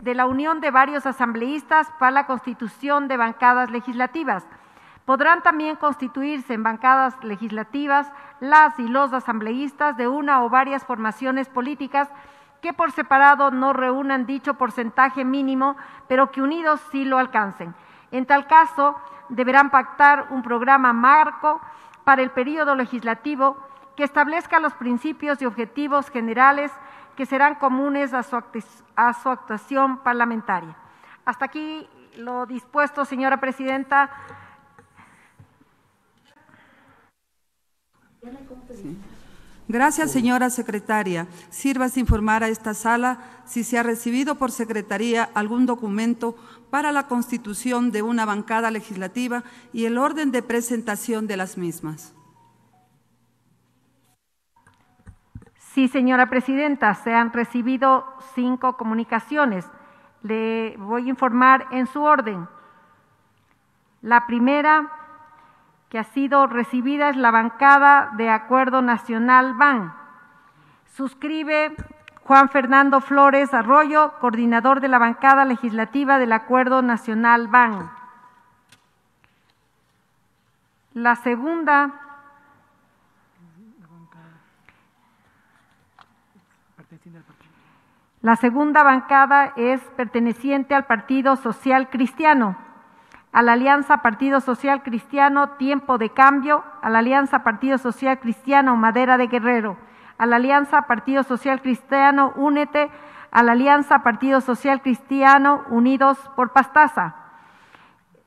de la unión de varios asambleístas para la constitución de bancadas legislativas. Podrán también constituirse en bancadas legislativas las y los asambleístas de una o varias formaciones políticas que por separado no reúnan dicho porcentaje mínimo, pero que unidos sí lo alcancen. En tal caso, deberán pactar un programa marco para el periodo legislativo que establezca los principios y objetivos generales que serán comunes a su, actuación parlamentaria. Hasta aquí lo dispuesto, señora presidenta. Gracias, señora secretaria. Sirvas informar a esta sala si se ha recibido por secretaría algún documento para la constitución de una bancada legislativa y el orden de presentación de las mismas. Sí, señora presidenta, se han recibido cinco comunicaciones. Le voy a informar en su orden. La primera que ha sido recibida es la bancada de Acuerdo Nacional BAN. Suscribe Juan Fernando Flores Arroyo, coordinador de la bancada legislativa del Acuerdo Nacional BAN. La segunda La segunda bancada es perteneciente al Partido Social Cristiano, a la Alianza Partido Social Cristiano Tiempo de Cambio, a la Alianza Partido Social Cristiano Madera de Guerrero, a la Alianza Partido Social Cristiano Únete, a la Alianza Partido Social Cristiano Unidos por Pastaza.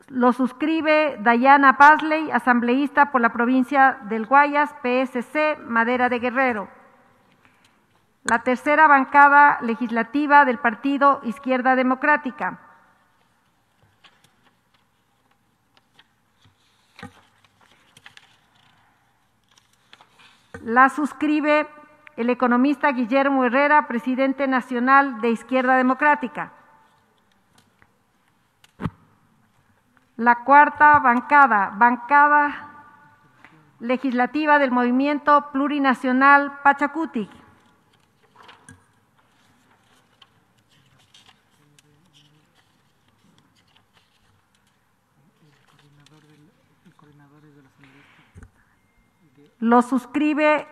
Lo suscribe Dayana Pasley, asambleísta por la provincia del Guayas, PSC, Madera de Guerrero la tercera bancada legislativa del Partido Izquierda Democrática. La suscribe el economista Guillermo Herrera, presidente nacional de Izquierda Democrática. La cuarta bancada, bancada legislativa del Movimiento Plurinacional Pachacuti. Lo suscribe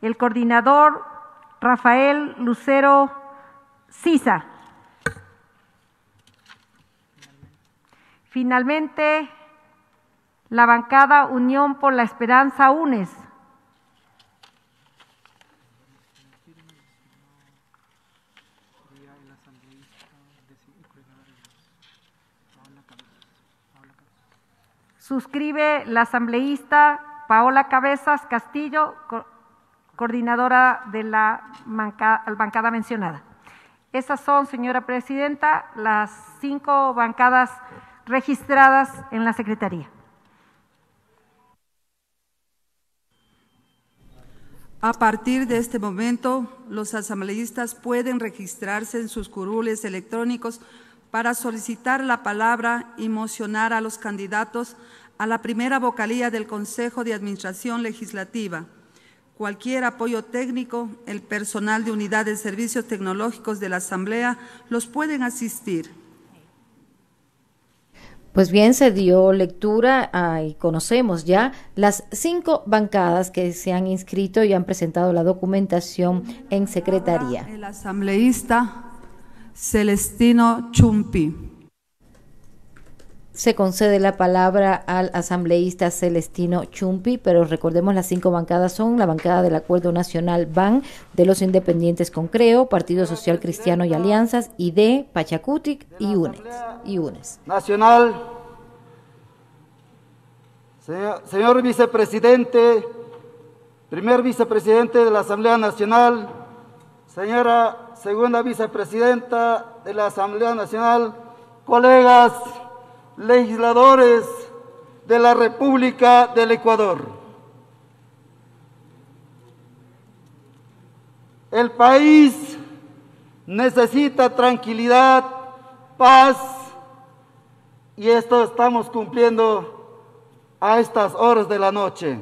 el coordinador Rafael Lucero Sisa. Finalmente, la bancada Unión por la Esperanza UNES. Suscribe la asambleísta Paola Cabezas Castillo, coordinadora de la bancada mencionada. Esas son, señora presidenta, las cinco bancadas registradas en la Secretaría. A partir de este momento, los asambleístas pueden registrarse en sus curules electrónicos para solicitar la palabra y mocionar a los candidatos a la primera vocalía del Consejo de Administración Legislativa, cualquier apoyo técnico, el personal de unidad de servicios tecnológicos de la Asamblea los pueden asistir. Pues bien, se dio lectura y conocemos ya las cinco bancadas que se han inscrito y han presentado la documentación en secretaría. El asambleísta Celestino Chumpi se concede la palabra al asambleísta Celestino Chumpi, pero recordemos las cinco bancadas son la bancada del Acuerdo Nacional BAN, de los Independientes Concreo, Partido Social Cristiano y Alianzas, ID, Pachacutic y UNES. Nacional, señor vicepresidente, primer vicepresidente de la Asamblea Nacional, señora segunda vicepresidenta de la Asamblea Nacional, colegas, legisladores de la República del Ecuador. El país necesita tranquilidad, paz, y esto estamos cumpliendo a estas horas de la noche.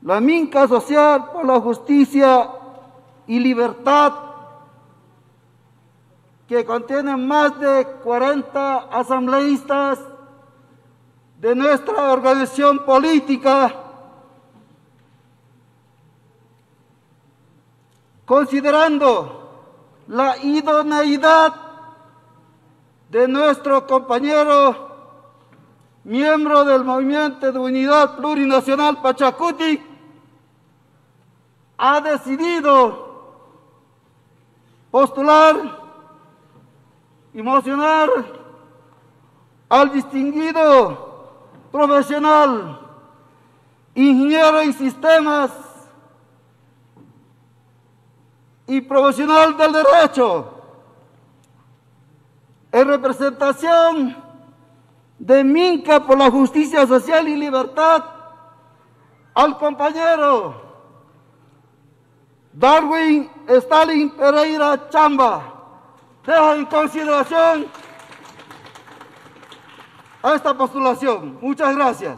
La minca social por la justicia y libertad que contiene más de 40 asambleístas de nuestra organización política, considerando la idoneidad de nuestro compañero, miembro del Movimiento de Unidad Plurinacional Pachacuti, ha decidido postular emocional al distinguido profesional, ingeniero en sistemas y profesional del derecho, en representación de Minca por la justicia social y libertad, al compañero Darwin Stalin Pereira Chamba deja en consideración esta postulación. Muchas gracias.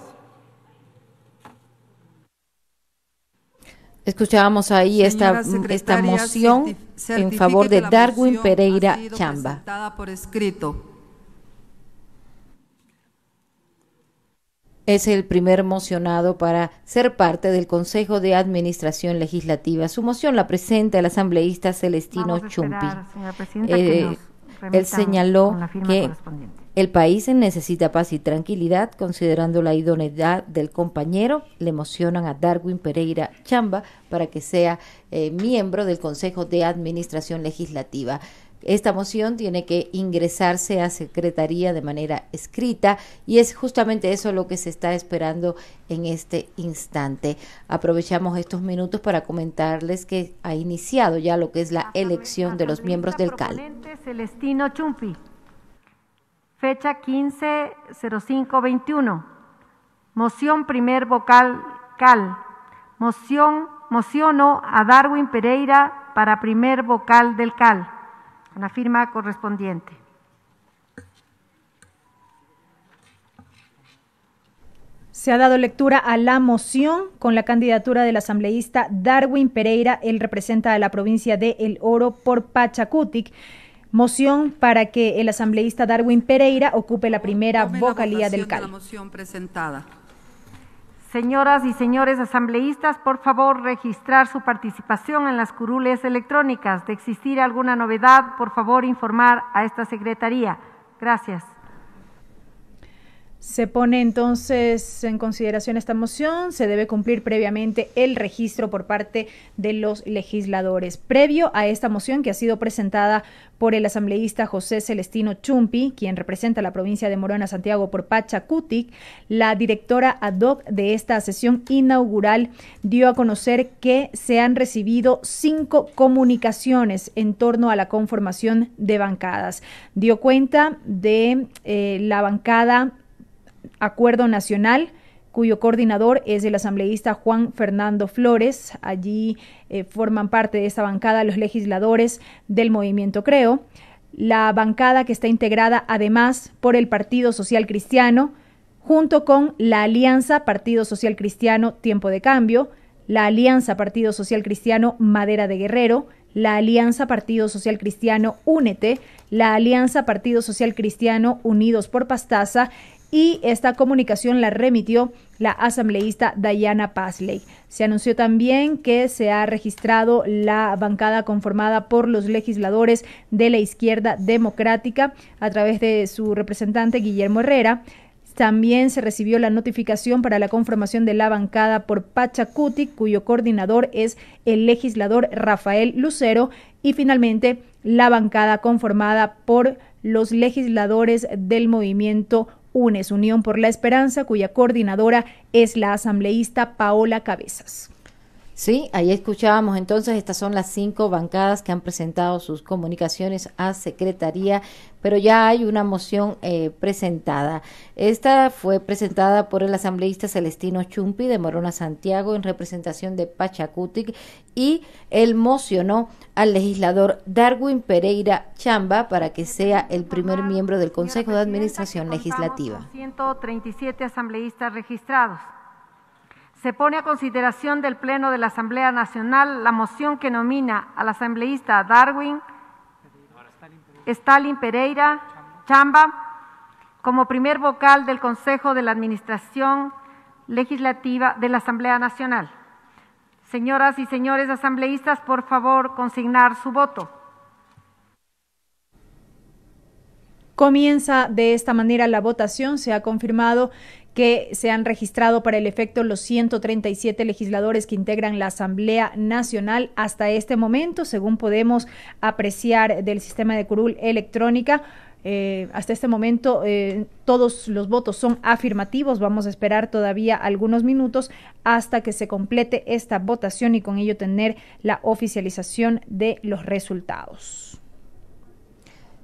Escuchábamos ahí esta, esta moción en favor de, Darwin Pereira Chamba. Por escrito. es el primer mocionado para ser parte del Consejo de Administración Legislativa. Su moción la presenta el asambleísta Celestino Chumpi. Eh, él señaló que el país necesita paz y tranquilidad, considerando la idoneidad del compañero. Le mocionan a Darwin Pereira Chamba para que sea eh, miembro del Consejo de Administración Legislativa. Esta moción tiene que ingresarse a Secretaría de manera escrita y es justamente eso lo que se está esperando en este instante. Aprovechamos estos minutos para comentarles que ha iniciado ya lo que es la elección de los miembros del CAL. Celestino Chumpi, fecha 15.05.21, moción primer vocal CAL, moción, mociono a Darwin Pereira para primer vocal del CAL con la firma correspondiente. Se ha dado lectura a la moción con la candidatura del asambleísta Darwin Pereira. Él representa a la provincia de El Oro por Pachacutic. Moción para que el asambleísta Darwin Pereira ocupe la primera vocalía del CAL. moción presentada. Señoras y señores asambleístas, por favor, registrar su participación en las curules electrónicas. De existir alguna novedad, por favor, informar a esta Secretaría. Gracias. Se pone entonces en consideración esta moción, se debe cumplir previamente el registro por parte de los legisladores. Previo a esta moción que ha sido presentada por el asambleísta José Celestino Chumpi, quien representa la provincia de Morona, Santiago por Pachacutic, la directora ad hoc de esta sesión inaugural dio a conocer que se han recibido cinco comunicaciones en torno a la conformación de bancadas. Dio cuenta de eh, la bancada acuerdo nacional cuyo coordinador es el asambleísta Juan Fernando Flores. Allí eh, forman parte de esta bancada los legisladores del movimiento Creo, la bancada que está integrada además por el Partido Social Cristiano, junto con la Alianza Partido Social Cristiano Tiempo de Cambio, la Alianza Partido Social Cristiano Madera de Guerrero, la Alianza Partido Social Cristiano Únete, la Alianza Partido Social Cristiano Unidos por Pastaza y esta comunicación la remitió la asambleísta Diana Pasley. Se anunció también que se ha registrado la bancada conformada por los legisladores de la izquierda democrática a través de su representante Guillermo Herrera. También se recibió la notificación para la conformación de la bancada por Pachacuti, cuyo coordinador es el legislador Rafael Lucero, y finalmente la bancada conformada por los legisladores del movimiento UNES, Unión por la Esperanza, cuya coordinadora es la asambleísta Paola Cabezas. Sí, ahí escuchábamos entonces, estas son las cinco bancadas que han presentado sus comunicaciones a Secretaría, pero ya hay una moción eh, presentada. Esta fue presentada por el asambleísta Celestino Chumpi de Morona Santiago en representación de Pachacutic y él mocionó al legislador Darwin Pereira Chamba para que sea el primer miembro del Consejo de Administración Legislativa. 137 asambleístas registrados. Se pone a consideración del Pleno de la Asamblea Nacional la moción que nomina al asambleísta Darwin Stalin Pereira Chamba como primer vocal del Consejo de la Administración Legislativa de la Asamblea Nacional. Señoras y señores asambleístas, por favor, consignar su voto. Comienza de esta manera la votación. Se ha confirmado que se han registrado para el efecto los 137 legisladores que integran la Asamblea Nacional hasta este momento, según podemos apreciar del sistema de curul electrónica. Eh, hasta este momento eh, todos los votos son afirmativos. Vamos a esperar todavía algunos minutos hasta que se complete esta votación y con ello tener la oficialización de los resultados.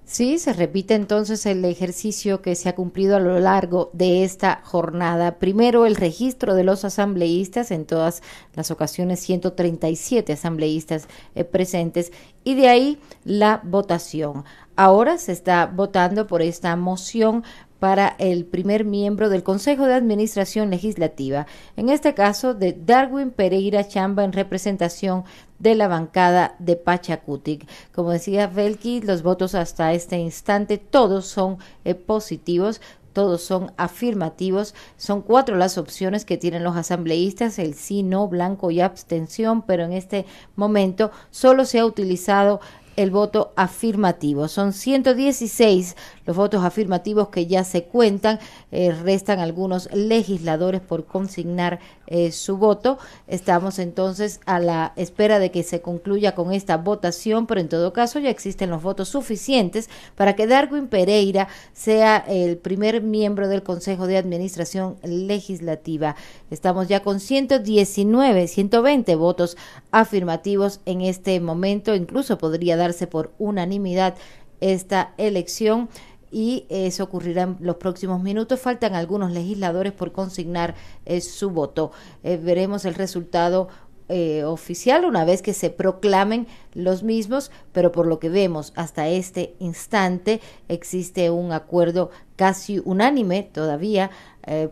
Sí, se repite entonces el ejercicio que se ha cumplido a lo largo de esta jornada. Primero, el registro de los asambleístas, en todas las ocasiones 137 asambleístas eh, presentes, y de ahí la votación. Ahora se está votando por esta moción para el primer miembro del Consejo de Administración Legislativa, en este caso de Darwin Pereira Chamba en representación de la bancada de Pachacutic. Como decía Felki, los votos hasta este instante todos son eh, positivos todos son afirmativos. Son cuatro las opciones que tienen los asambleístas, el sí, no, blanco y abstención, pero en este momento solo se ha utilizado el voto afirmativo. Son 116 los votos afirmativos que ya se cuentan. Eh, restan algunos legisladores por consignar eh, su voto. Estamos entonces a la espera de que se concluya con esta votación, pero en todo caso ya existen los votos suficientes para que Darwin Pereira sea el primer miembro del Consejo de Administración Legislativa. Estamos ya con 119, 120 votos afirmativos en este momento. Incluso podría dar por unanimidad esta elección y eso ocurrirá en los próximos minutos. Faltan algunos legisladores por consignar eh, su voto. Eh, veremos el resultado eh, oficial una vez que se proclamen los mismos, pero por lo que vemos hasta este instante existe un acuerdo casi unánime todavía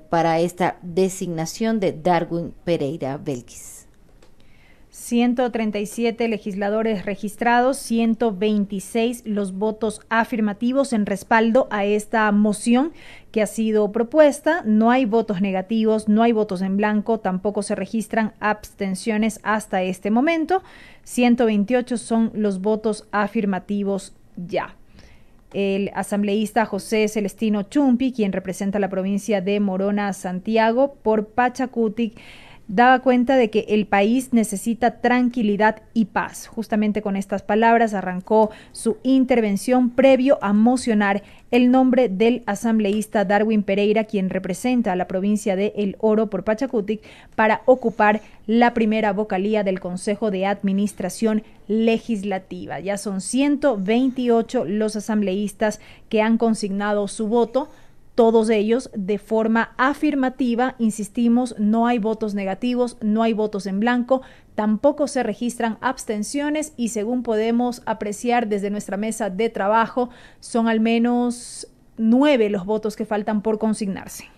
para esta designación de Darwin Pereira Belkis. 137 legisladores registrados, 126 los votos afirmativos en respaldo a esta moción que ha sido propuesta. No hay votos negativos, no hay votos en blanco, tampoco se registran abstenciones hasta este momento. 128 son los votos afirmativos ya el asambleísta José Celestino Chumpi, quien representa la provincia de Morona, Santiago, por Pachacutic, daba cuenta de que el país necesita tranquilidad y paz. Justamente con estas palabras arrancó su intervención previo a mocionar el nombre del asambleísta Darwin Pereira, quien representa a la provincia de El Oro por Pachacutic, para ocupar la primera vocalía del Consejo de Administración Legislativa. Ya son 128 los asambleístas que han consignado su voto todos ellos de forma afirmativa. Insistimos, no hay votos negativos, no hay votos en blanco, tampoco se registran abstenciones y según podemos apreciar desde nuestra mesa de trabajo, son al menos nueve los votos que faltan por consignarse.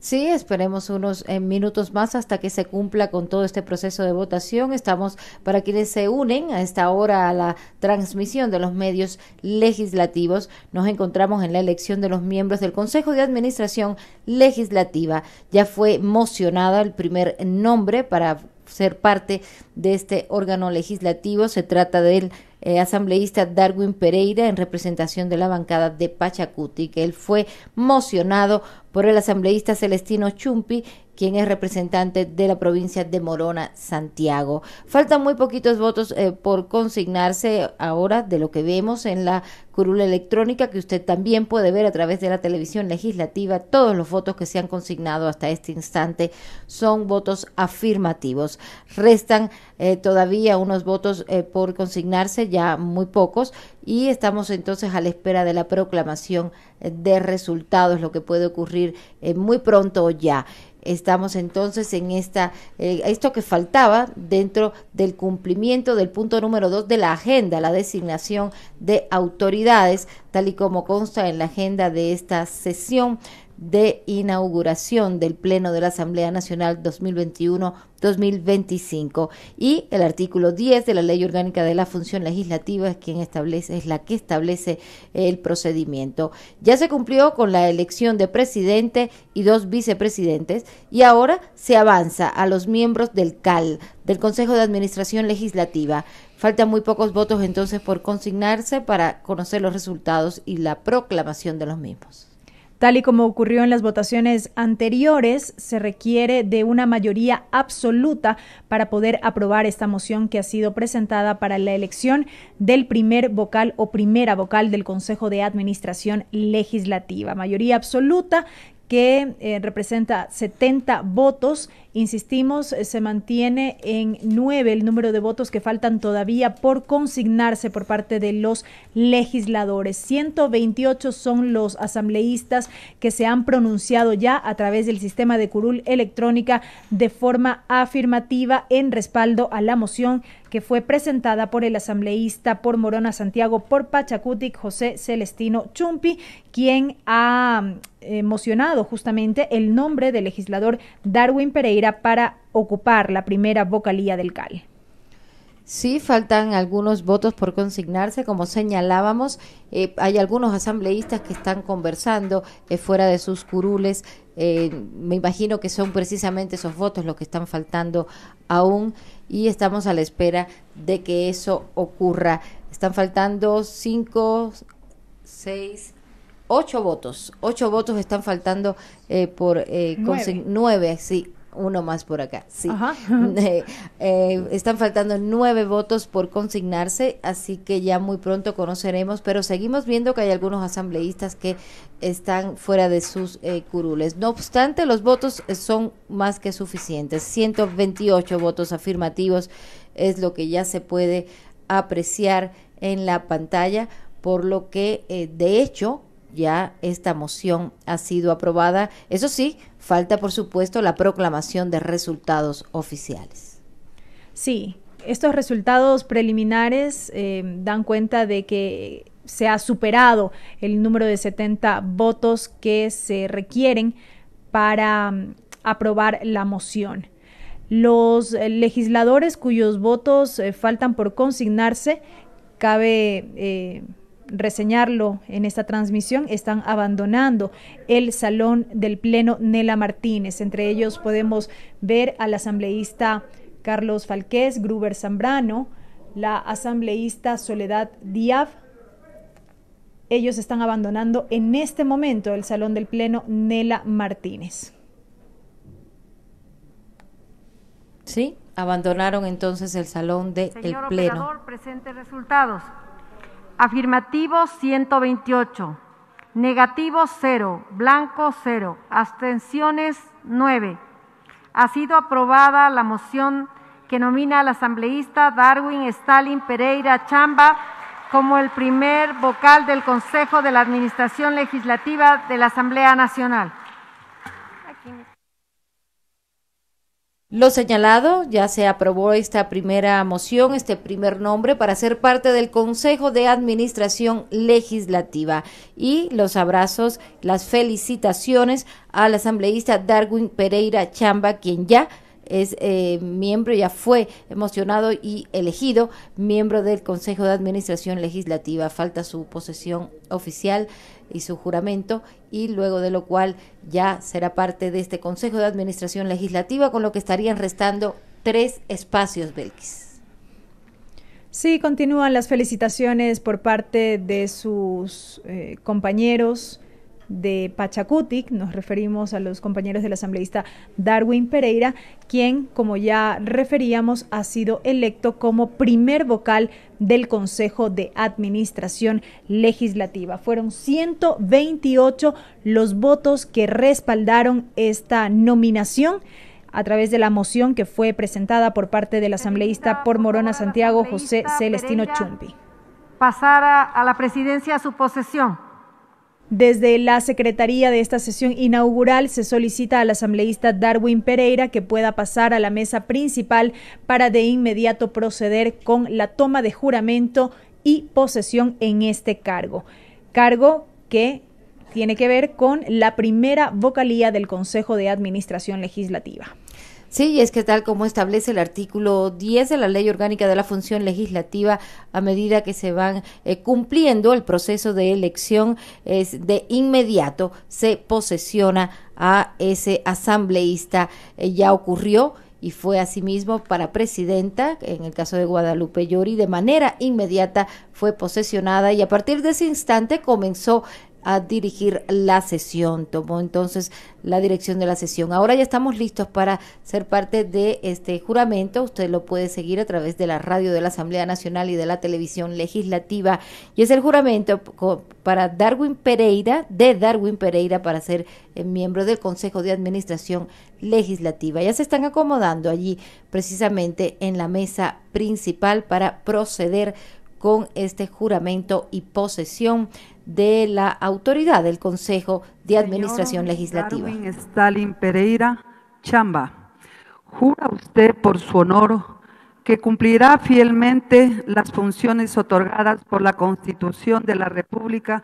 Sí, esperemos unos eh, minutos más hasta que se cumpla con todo este proceso de votación. Estamos para quienes se unen a esta hora a la transmisión de los medios legislativos. Nos encontramos en la elección de los miembros del Consejo de Administración Legislativa. Ya fue mocionada el primer nombre para ser parte de este órgano legislativo. Se trata del eh, asambleísta Darwin Pereira en representación de la bancada de Pachacuti, que él fue mocionado por el asambleísta Celestino Chumpi quien es representante de la provincia de Morona, Santiago. Faltan muy poquitos votos eh, por consignarse ahora de lo que vemos en la curula electrónica que usted también puede ver a través de la televisión legislativa. Todos los votos que se han consignado hasta este instante son votos afirmativos. Restan eh, todavía unos votos eh, por consignarse, ya muy pocos, y estamos entonces a la espera de la proclamación de resultados, lo que puede ocurrir muy pronto ya. Estamos entonces en esta, eh, esto que faltaba dentro del cumplimiento del punto número dos de la agenda, la designación de autoridades, tal y como consta en la agenda de esta sesión de inauguración del Pleno de la Asamblea Nacional 2021-2025 y el artículo 10 de la Ley Orgánica de la Función Legislativa es quien establece es la que establece el procedimiento. Ya se cumplió con la elección de presidente y dos vicepresidentes y ahora se avanza a los miembros del CAL, del Consejo de Administración Legislativa. Faltan muy pocos votos entonces por consignarse para conocer los resultados y la proclamación de los mismos. Tal y como ocurrió en las votaciones anteriores, se requiere de una mayoría absoluta para poder aprobar esta moción que ha sido presentada para la elección del primer vocal o primera vocal del Consejo de Administración Legislativa. Mayoría absoluta que eh, representa 70 votos Insistimos, eh, se mantiene en nueve el número de votos que faltan todavía por consignarse por parte de los legisladores. 128 son los asambleístas que se han pronunciado ya a través del sistema de curul electrónica de forma afirmativa en respaldo a la moción que fue presentada por el asambleísta por Morona Santiago por Pachacutic José Celestino Chumpi, quien ha emocionado eh, justamente el nombre del legislador Darwin Pereira para ocupar la primera vocalía del CAL. Sí, faltan algunos votos por consignarse, como señalábamos. Eh, hay algunos asambleístas que están conversando eh, fuera de sus curules. Eh, me imagino que son precisamente esos votos los que están faltando aún y estamos a la espera de que eso ocurra. Están faltando cinco, seis, ocho votos. Ocho votos están faltando por nueve. nueve, sí, uno más por acá, sí. Eh, eh, están faltando nueve votos por consignarse, así que ya muy pronto conoceremos, pero seguimos viendo que hay algunos asambleístas que están fuera de sus eh, curules. No obstante, los votos son más que suficientes. 128 votos afirmativos es lo que ya se puede apreciar en la pantalla, por lo que, de hecho, ya esta moción ha sido aprobada. Eso sí, falta por supuesto la proclamación de resultados oficiales. Sí, estos resultados preliminares eh, dan cuenta de que se ha superado el número de 70 votos que se requieren para mm, aprobar la moción. Los legisladores cuyos votos eh, faltan por consignarse, cabe eh, reseñarlo en esta transmisión, están abandonando el salón del Pleno Nela Martínez. Entre ellos podemos ver al asambleísta Carlos Falqués, Gruber Zambrano, la asambleísta Soledad Díaz Ellos están abandonando en este momento el salón del Pleno Nela Martínez. Sí, abandonaron entonces el salón del Pleno. presente resultados. Afirmativo 128, negativo 0, blanco 0, abstenciones 9. Ha sido aprobada la moción que nomina al asambleísta Darwin Stalin Pereira Chamba como el primer vocal del Consejo de la Administración Legislativa de la Asamblea Nacional. Lo señalado, ya se aprobó esta primera moción, este primer nombre para ser parte del Consejo de Administración Legislativa. Y los abrazos, las felicitaciones al asambleísta Darwin Pereira Chamba, quien ya es eh, miembro, ya fue emocionado y elegido miembro del Consejo de Administración Legislativa. Falta su posesión oficial y su juramento y luego de lo cual ya será parte de este Consejo de Administración Legislativa, con lo que estarían restando tres espacios, Belkis. Sí, continúan las felicitaciones por parte de sus eh, compañeros de Pachacutic, nos referimos a los compañeros del asambleísta Darwin Pereira, quien, como ya referíamos, ha sido electo como primer vocal del Consejo de Administración Legislativa. Fueron 128 los votos que respaldaron esta nominación a través de la moción que fue presentada por parte del asambleísta por Morona Santiago, José Celestino Chumpi. Pasar a la presidencia a su posesión. Desde la Secretaría de esta sesión inaugural se solicita al asambleísta Darwin Pereira que pueda pasar a la mesa principal para de inmediato proceder con la toma de juramento y posesión en este cargo. Cargo que tiene que ver con la primera vocalía del Consejo de Administración Legislativa. Sí, es que tal como establece el artículo 10 de la Ley Orgánica de la Función Legislativa, a medida que se van eh, cumpliendo el proceso de elección, es de inmediato se posesiona a ese asambleísta. Eh, ya ocurrió y fue asimismo para presidenta, en el caso de Guadalupe Llori, de manera inmediata fue posesionada y a partir de ese instante comenzó a dirigir la sesión. Tomó entonces la dirección de la sesión. Ahora ya estamos listos para ser parte de este juramento. Usted lo puede seguir a través de la radio de la Asamblea Nacional y de la televisión legislativa. Y es el juramento para Darwin Pereira, de Darwin Pereira, para ser eh, miembro del Consejo de Administración Legislativa. Ya se están acomodando allí precisamente en la mesa principal para proceder con este juramento y posesión de la autoridad del Consejo de Administración Legislativa. Stalin Pereira Chamba, jura usted por su honor que cumplirá fielmente las funciones otorgadas por la Constitución de la República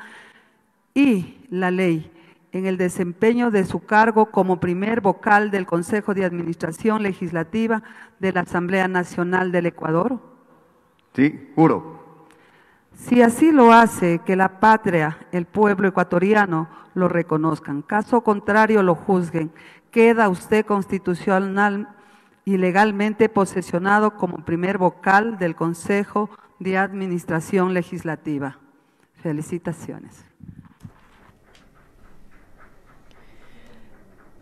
y la ley en el desempeño de su cargo como primer vocal del Consejo de Administración Legislativa de la Asamblea Nacional del Ecuador? Sí, juro si así lo hace, que la patria, el pueblo ecuatoriano, lo reconozcan. Caso contrario, lo juzguen. Queda usted constitucional y legalmente posesionado como primer vocal del Consejo de Administración Legislativa. Felicitaciones.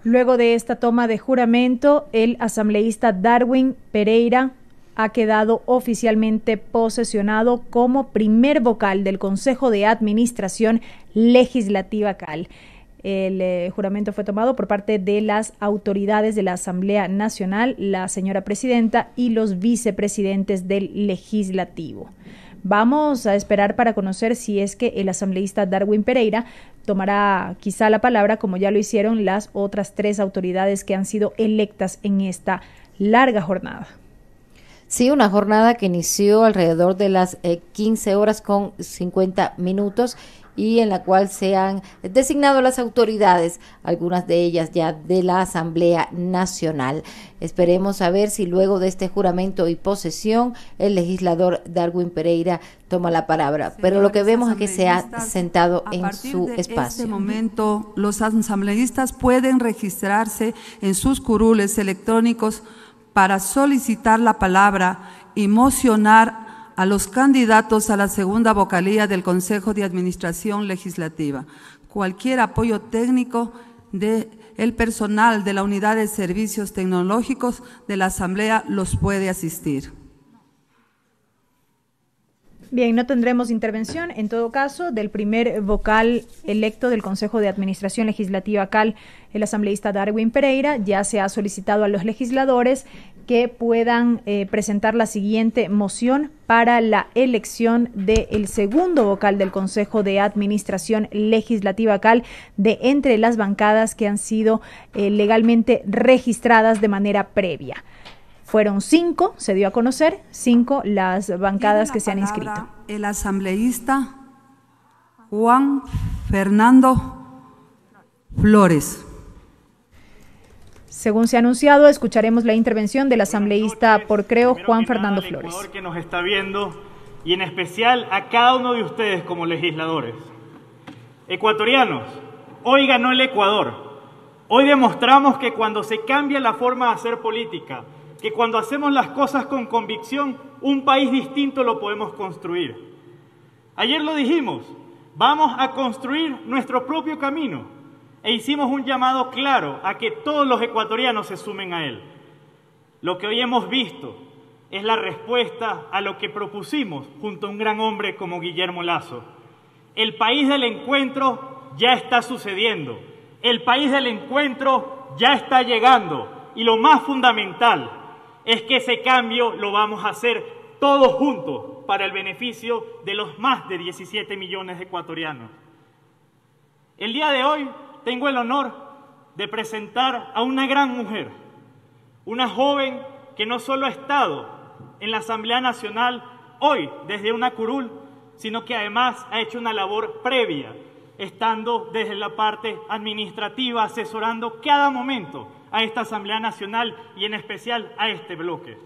Luego de esta toma de juramento, el asambleísta Darwin Pereira ha quedado oficialmente posesionado como primer vocal del Consejo de Administración Legislativa CAL. El eh, juramento fue tomado por parte de las autoridades de la Asamblea Nacional, la señora presidenta y los vicepresidentes del legislativo. Vamos a esperar para conocer si es que el asambleísta Darwin Pereira tomará quizá la palabra como ya lo hicieron las otras tres autoridades que han sido electas en esta larga jornada. Sí, una jornada que inició alrededor de las 15 eh, horas con 50 minutos y en la cual se han designado las autoridades, algunas de ellas ya de la Asamblea Nacional. Esperemos a ver si luego de este juramento y posesión el legislador Darwin Pereira toma la palabra. Pero lo que vemos es que se ha sentado en su este espacio. En este momento los asambleístas pueden registrarse en sus curules electrónicos para solicitar la palabra y mocionar a los candidatos a la segunda vocalía del Consejo de Administración Legislativa. Cualquier apoyo técnico del personal de la Unidad de Servicios Tecnológicos de la Asamblea los puede asistir. Bien, no tendremos intervención, en todo caso, del primer vocal electo del Consejo de Administración Legislativa CAL, el asambleísta Darwin Pereira. Ya se ha solicitado a los legisladores que puedan eh, presentar la siguiente moción para la elección del segundo vocal del Consejo de Administración Legislativa CAL de entre las bancadas que han sido eh, legalmente registradas de manera previa. Fueron cinco, se dio a conocer, cinco las bancadas que se han inscrito. El asambleísta Juan Fernando Flores. Según se ha anunciado, escucharemos la intervención del asambleísta por creo Juan Fernando Flores. Que nos está viendo y en especial a cada uno de ustedes como legisladores. Ecuatorianos, hoy ganó el Ecuador. Hoy demostramos que cuando se cambia la forma de hacer política, que cuando hacemos las cosas con convicción, un país distinto lo podemos construir. Ayer lo dijimos, vamos a construir nuestro propio camino e hicimos un llamado claro a que todos los ecuatorianos se sumen a él. Lo que hoy hemos visto es la respuesta a lo que propusimos junto a un gran hombre como Guillermo Lazo. El país del encuentro ya está sucediendo, el país del encuentro ya está llegando y lo más fundamental, es que ese cambio lo vamos a hacer todos juntos para el beneficio de los más de 17 millones de ecuatorianos. El día de hoy tengo el honor de presentar a una gran mujer, una joven que no solo ha estado en la Asamblea Nacional hoy desde una curul, sino que además ha hecho una labor previa, estando desde la parte administrativa, asesorando cada momento a esta Asamblea Nacional y en especial a este bloque.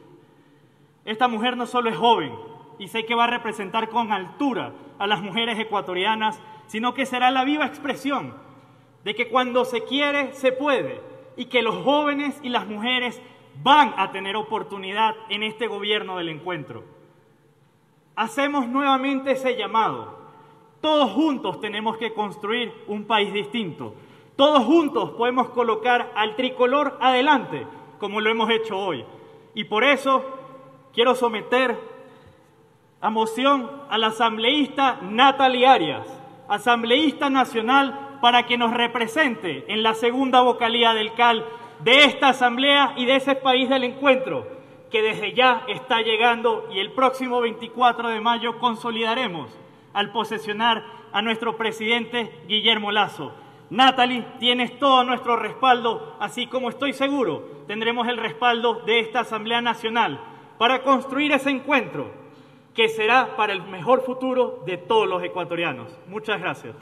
Esta mujer no solo es joven y sé que va a representar con altura a las mujeres ecuatorianas, sino que será la viva expresión de que cuando se quiere, se puede y que los jóvenes y las mujeres van a tener oportunidad en este gobierno del encuentro. Hacemos nuevamente ese llamado. Todos juntos tenemos que construir un país distinto, todos juntos podemos colocar al tricolor adelante, como lo hemos hecho hoy. Y por eso quiero someter a moción a la asambleísta Natalia Arias, asambleísta nacional, para que nos represente en la segunda vocalía del CAL de esta asamblea y de ese país del encuentro, que desde ya está llegando y el próximo 24 de mayo consolidaremos al posesionar a nuestro presidente Guillermo Lazo. Natalie, tienes todo nuestro respaldo, así como estoy seguro tendremos el respaldo de esta Asamblea Nacional para construir ese encuentro que será para el mejor futuro de todos los ecuatorianos. Muchas gracias.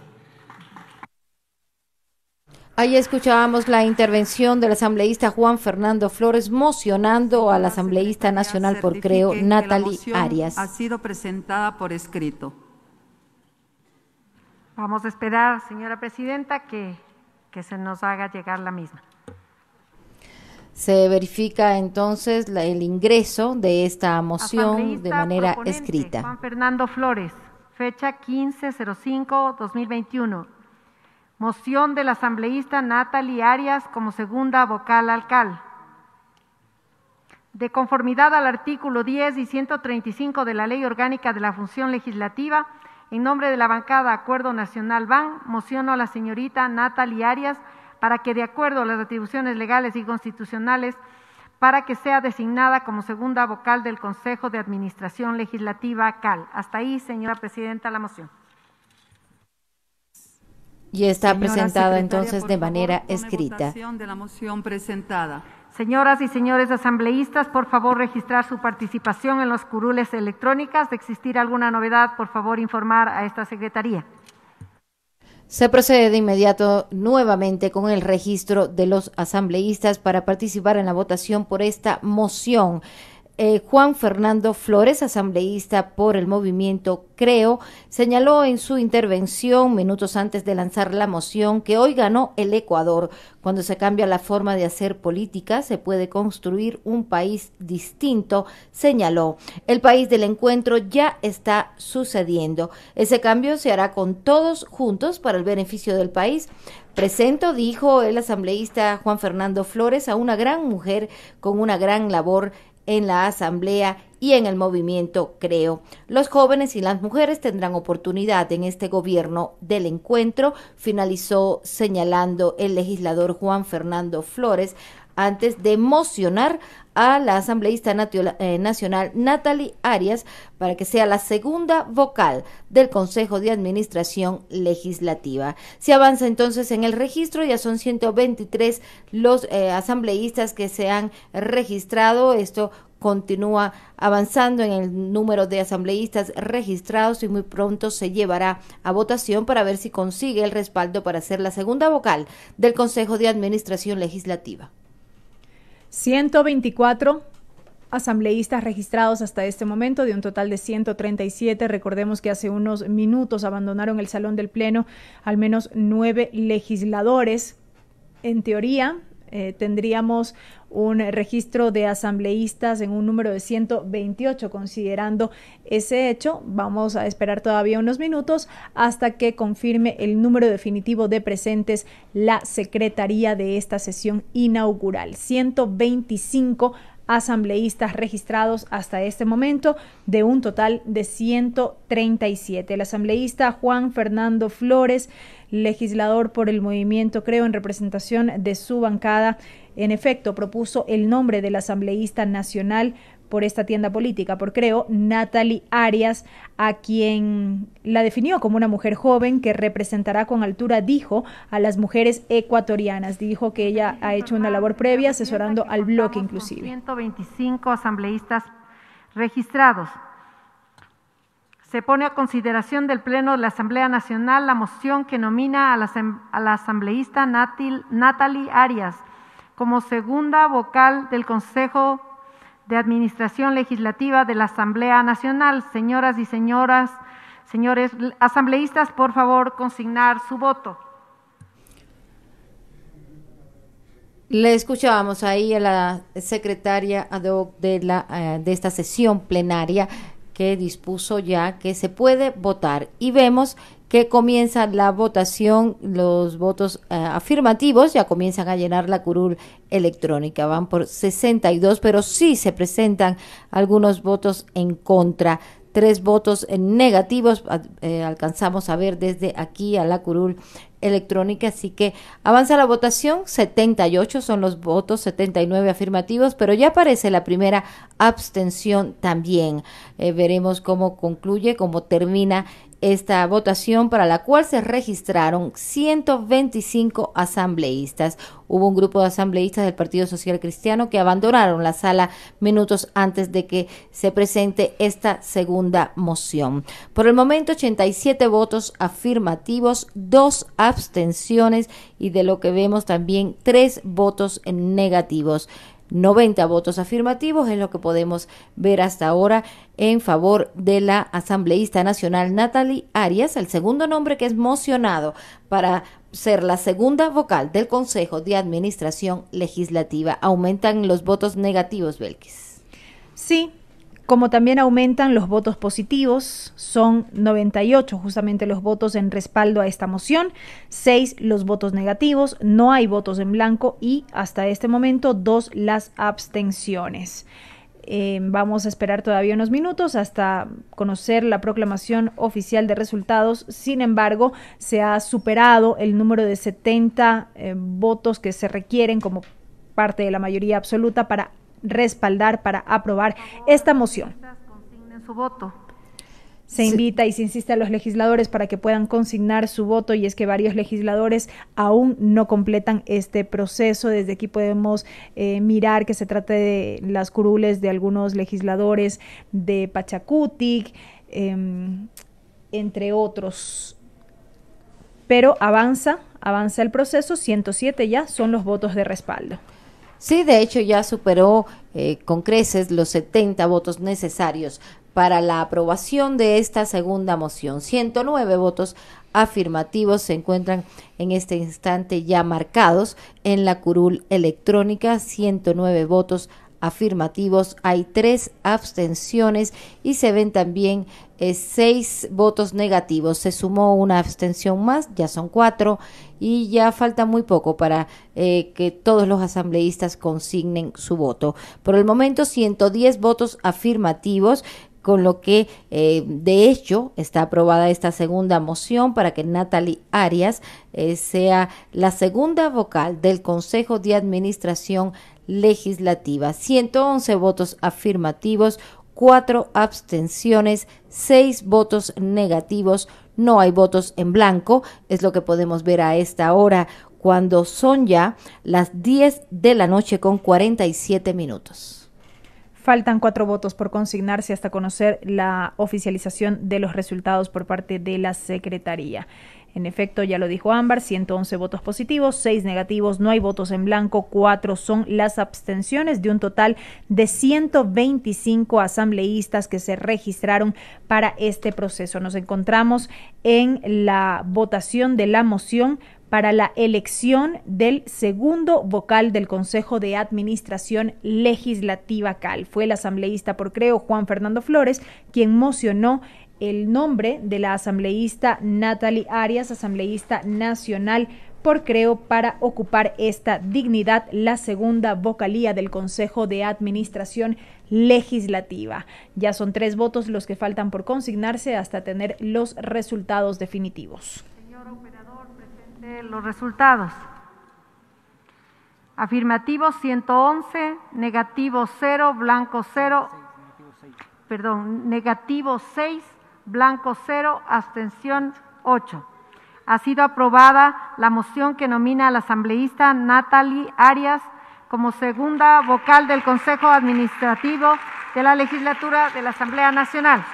Ahí escuchábamos la intervención del asambleísta Juan Fernando Flores mocionando al asambleísta nacional por creo, Natalie Arias. Ha sido presentada por escrito. Vamos a esperar, señora presidenta, que, se nos haga llegar la misma. Se verifica entonces el ingreso de esta moción de manera escrita. Juan Fernando Flores, fecha 15-05-2021, Moción de la asambleísta Natalie Arias como segunda vocal alcal. De conformidad al artículo 10 y 135 de la Ley Orgánica de la Función Legislativa, en nombre de la bancada Acuerdo Nacional BAN, mociono a la señorita Natalia Arias para que, de acuerdo a las atribuciones legales y constitucionales, para que sea designada como segunda vocal del Consejo de Administración Legislativa CAL. Hasta ahí, señora presidenta, la moción. Y está presentada entonces de manera escrita. la moción presentada. Señoras y señores asambleístas, por favor registrar su participación en los curules electrónicas. De existir alguna novedad, por favor informar a esta Secretaría. Se procede de inmediato nuevamente con el registro de los asambleístas para participar en la votación por esta moción. Eh, Juan Fernando Flores, asambleísta por el movimiento Creo, señaló en su intervención minutos antes de lanzar la moción que hoy ganó el Ecuador. Cuando se cambia la forma de hacer política, se puede construir un país distinto, señaló. El país del encuentro ya está sucediendo. Ese cambio se hará con todos juntos para el beneficio del país. Presento, dijo el asambleísta Juan Fernando Flores, a una gran mujer con una gran labor en la Asamblea y en el movimiento Creo. Los jóvenes y las mujeres tendrán oportunidad en este gobierno del encuentro, finalizó señalando el legislador Juan Fernando Flores antes de emocionar a la asambleísta eh, nacional Natalie Arias para que sea la segunda vocal del Consejo de Administración Legislativa. Se avanza entonces en el registro, ya son 123 los eh, asambleístas que se han registrado, esto continúa avanzando en el número de asambleístas registrados y muy pronto se llevará a votación para ver si consigue el respaldo para ser la segunda vocal del Consejo de Administración Legislativa. 124 asambleístas registrados hasta este momento, de un total de 137. Recordemos que hace unos minutos abandonaron el salón del Pleno al menos nueve legisladores. En teoría, eh, tendríamos un registro de asambleístas en un número de 128. Considerando ese hecho, vamos a esperar todavía unos minutos hasta que confirme el número definitivo de presentes la Secretaría de esta sesión inaugural. 125 asambleístas registrados hasta este momento de un total de 137. El asambleísta Juan Fernando Flores, legislador por el movimiento Creo en representación de su bancada en efecto, propuso el nombre del asambleísta nacional por esta tienda política, por creo, Natalie Arias, a quien la definió como una mujer joven que representará con altura, dijo, a las mujeres ecuatorianas. Dijo que ella ha hecho una labor previa asesorando al bloque inclusive. 125 asambleístas registrados. Se pone a consideración del Pleno de la Asamblea Nacional la moción que nomina a la, asambleísta Natalie Arias como segunda vocal del Consejo de Administración Legislativa de la Asamblea Nacional. Señoras y señoras, señores asambleístas, por favor, consignar su voto. Le escuchábamos ahí a la secretaria de, eh, de esta sesión plenaria que dispuso ya que se puede votar y vemos que comienza la votación, los votos eh, afirmativos ya comienzan a llenar la curul electrónica, van por 62, pero sí se presentan algunos votos en contra, tres votos en negativos eh, alcanzamos a ver desde aquí a la curul electrónica, así que avanza la votación, 78 son los votos, 79 afirmativos, pero ya aparece la primera abstención también. Eh, veremos cómo concluye, cómo termina esta votación para la cual se registraron 125 asambleístas. Hubo un grupo de asambleístas del Partido Social Cristiano que abandonaron la sala minutos antes de que se presente esta segunda moción. Por el momento, 87 votos afirmativos, dos abstenciones y de lo que vemos también tres votos negativos. 90 votos afirmativos, es lo que podemos ver hasta ahora en favor de la asambleísta nacional Natalie Arias, el segundo nombre que es mocionado para ser la segunda vocal del Consejo de Administración Legislativa. Aumentan los votos negativos, Belkis. Sí, como también aumentan los votos positivos, son 98 justamente los votos en respaldo a esta moción, 6 los votos negativos, no hay votos en blanco y hasta este momento 2 las abstenciones. Em, vamos a esperar todavía unos minutos hasta conocer la proclamación oficial de resultados. Sin embargo, se ha superado el número de 70 eh, votos que se requieren como parte de la mayoría absoluta para respaldar para aprobar esta moción. Se invita y se insiste a los legisladores para que puedan consignar su voto y es que varios legisladores aún no completan este proceso. Desde aquí podemos eh, mirar que se trate de las curules de algunos legisladores de Pachacutic, em, entre otros. Pero avanza, avanza el proceso, 107 ya son los votos de respaldo. Sí, de hecho ya superó eh, con creces los 70 votos necesarios para la aprobación de esta segunda moción. 109 votos afirmativos se encuentran en este instante ya marcados en la curul electrónica. 109 votos afirmativos, hay tres abstenciones y se ven también eh, seis votos negativos. Se sumó una abstención más, ya son cuatro y ya falta muy poco para eh, que todos los asambleístas consignen su voto. Por el momento, 110 votos afirmativos con lo que eh, de hecho está aprobada esta segunda moción para que Natalie Arias eh, sea la segunda vocal del Consejo de Administración Legislativa. 111 votos afirmativos, 4 abstenciones, 6 votos negativos, no hay votos en blanco, es lo que podemos ver a esta hora, cuando son ya las 10 de la noche con 47 minutos. Faltan cuatro votos por consignarse hasta conocer la oficialización de los resultados por parte de la Secretaría. En efecto, ya lo dijo Ámbar, 111 votos positivos, 6 negativos, no hay votos en blanco, 4 son las abstenciones de un total de 125 asambleístas que se registraron para este proceso. Nos encontramos en la votación de la moción para la elección del segundo vocal del Consejo de Administración Legislativa CAL. Fue el asambleísta por creo Juan Fernando Flores quien mocionó el nombre de la asambleísta Natalie Arias, asambleísta nacional por Creo, para ocupar esta dignidad, la segunda vocalía del Consejo de Administración Legislativa. Ya son tres votos los que faltan por consignarse hasta tener los resultados definitivos. Señor operador, presente los resultados. Afirmativo 111, negativo 0, blanco 0, perdón, negativo 6, Blanco 0, abstención 8. Ha sido aprobada la moción que nomina a la asambleísta Natalie Arias como segunda vocal del Consejo Administrativo de la Legislatura de la Asamblea Nacional.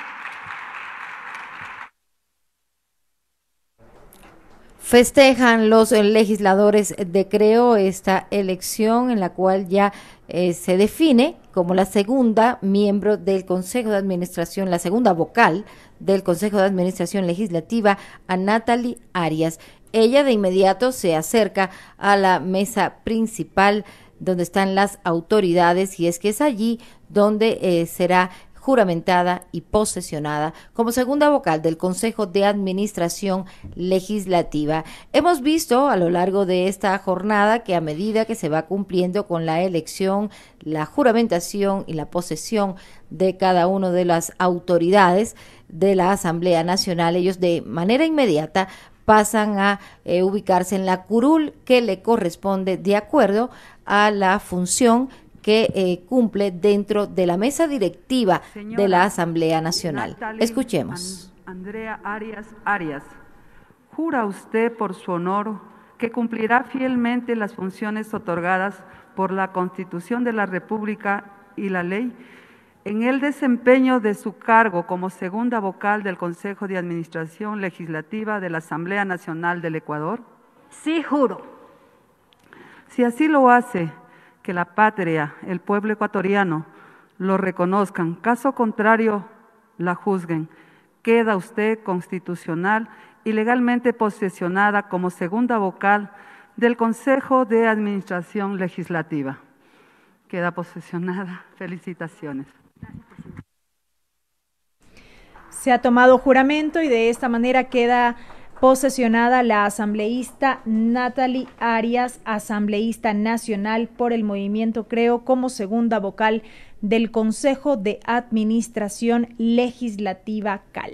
Festejan los legisladores de Creo esta elección en la cual ya eh, se define como la segunda miembro del Consejo de Administración, la segunda vocal del Consejo de Administración Legislativa, a Natalie Arias. Ella de inmediato se acerca a la mesa principal donde están las autoridades y es que es allí donde eh, será juramentada y posesionada como segunda vocal del Consejo de Administración Legislativa. Hemos visto a lo largo de esta jornada que a medida que se va cumpliendo con la elección, la juramentación y la posesión de cada una de las autoridades de la Asamblea Nacional, ellos de manera inmediata pasan a eh, ubicarse en la curul que le corresponde de acuerdo a la función que eh, cumple dentro de la mesa directiva de la Asamblea Nacional. Escuchemos. Andrea Arias Arias, ¿jura usted por su honor que cumplirá fielmente las funciones otorgadas por la Constitución de la República y la ley en el desempeño de su cargo como segunda vocal del Consejo de Administración Legislativa de la Asamblea Nacional del Ecuador? Sí, juro. Si así lo hace, que la patria, el pueblo ecuatoriano, lo reconozcan. Caso contrario, la juzguen. Queda usted constitucional y legalmente posesionada como segunda vocal del Consejo de Administración Legislativa. Queda posesionada. Felicitaciones. Se ha tomado juramento y de esta manera queda posesionada la asambleísta Natalie Arias, asambleísta nacional por el movimiento Creo como segunda vocal del Consejo de Administración Legislativa CAL.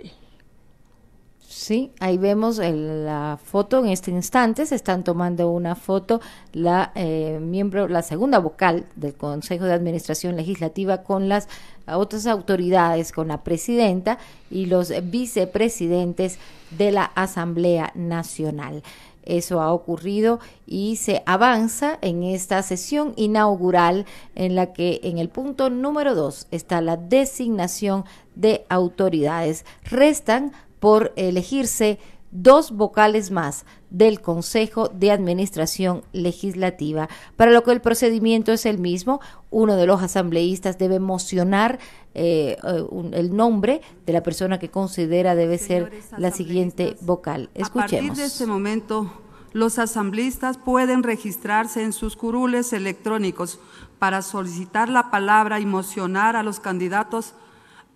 Sí, ahí vemos la foto en este instante, se están tomando una foto la eh, miembro, la segunda vocal del Consejo de Administración Legislativa con las otras autoridades, con la presidenta y los vicepresidentes de la Asamblea Nacional. Eso ha ocurrido y se avanza en esta sesión inaugural en la que en el punto número dos está la designación de autoridades. Restan por elegirse dos vocales más del Consejo de Administración Legislativa, para lo que el procedimiento es el mismo. Uno de los asambleístas debe mocionar eh, eh, el nombre de la persona que considera debe ser la siguiente vocal. Escuchemos. A partir de este momento, los asambleístas pueden registrarse en sus curules electrónicos para solicitar la palabra y mocionar a los candidatos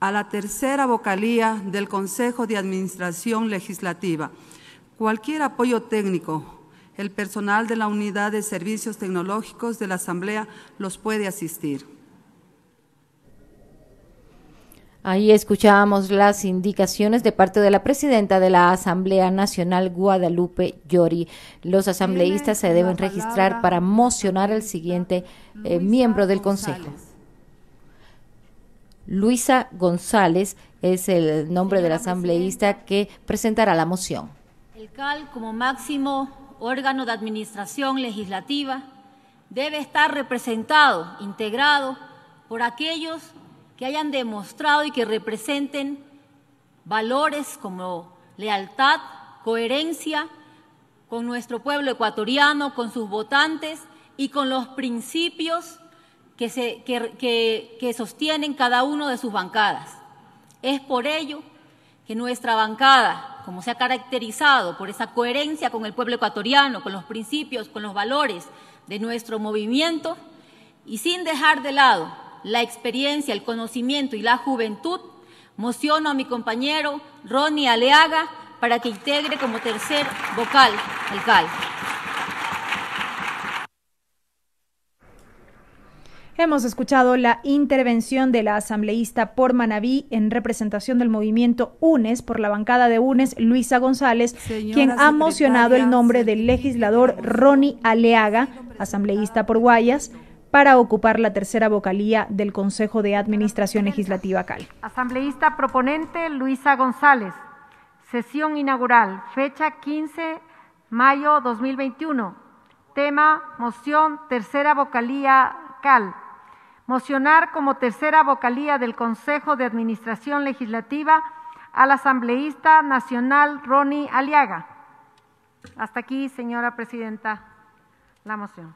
a la tercera vocalía del Consejo de Administración Legislativa. Cualquier apoyo técnico, el personal de la Unidad de Servicios Tecnológicos de la Asamblea los puede asistir. Ahí escuchábamos las indicaciones de parte de la presidenta de la Asamblea Nacional Guadalupe yori Los asambleístas se deben registrar para mocionar al siguiente eh, miembro del Consejo. Luisa González es el nombre del de la asambleísta que presentará la moción. El CAL como máximo órgano de administración legislativa debe estar representado, integrado por aquellos que hayan demostrado y que representen valores como lealtad, coherencia con nuestro pueblo ecuatoriano, con sus votantes y con los principios que, sostienen cada uno de sus bancadas. Es por ello que nuestra bancada, como se ha caracterizado por esa coherencia con el pueblo ecuatoriano, con los principios, con los valores de nuestro movimiento, y sin dejar de lado la experiencia, el conocimiento y la juventud, mociono a mi compañero Ronnie Aleaga para que integre como tercer vocal Cal. Hemos escuchado la intervención de la asambleísta por Manabí en representación del movimiento UNES por la bancada de UNES, Luisa González, quien ha mocionado el nombre del legislador Ronnie Aleaga, asambleísta por Guayas, para ocupar la tercera vocalía del Consejo de Administración pues, Legislativa CAL. Asambleísta proponente Luisa González. Sesión inaugural, fecha 15 mayo 2021. Tema, moción, tercera vocalía CAL mocionar como tercera vocalía del Consejo de Administración Legislativa al asambleísta nacional Ronnie Aliaga. Hasta aquí, señora presidenta, la moción.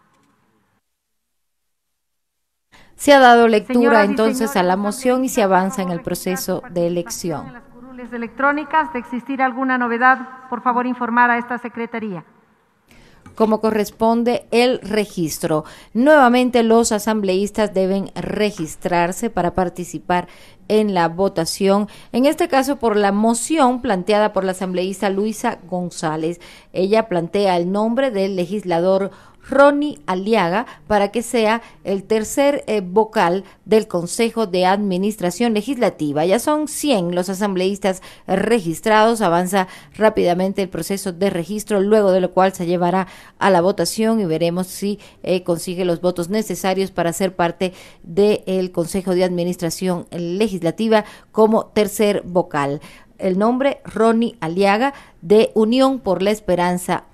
Se ha dado lectura entonces a la moción y se avanza en el proceso de elección. curules electrónicas, de existir alguna novedad, por favor informar a esta secretaría como corresponde el registro. Nuevamente los asambleístas deben registrarse para participar en la votación, en este caso por la moción planteada por la asambleísta Luisa González. Ella plantea el nombre del legislador Ronnie Aliaga para que sea el tercer eh, vocal del Consejo de Administración Legislativa. Ya son 100 los asambleístas registrados. Avanza rápidamente el proceso de registro, luego de lo cual se llevará a la votación y veremos si eh, consigue los votos necesarios para ser parte del Consejo de Administración Legislativa como tercer vocal. El nombre Ronnie Aliaga de Unión por la Esperanza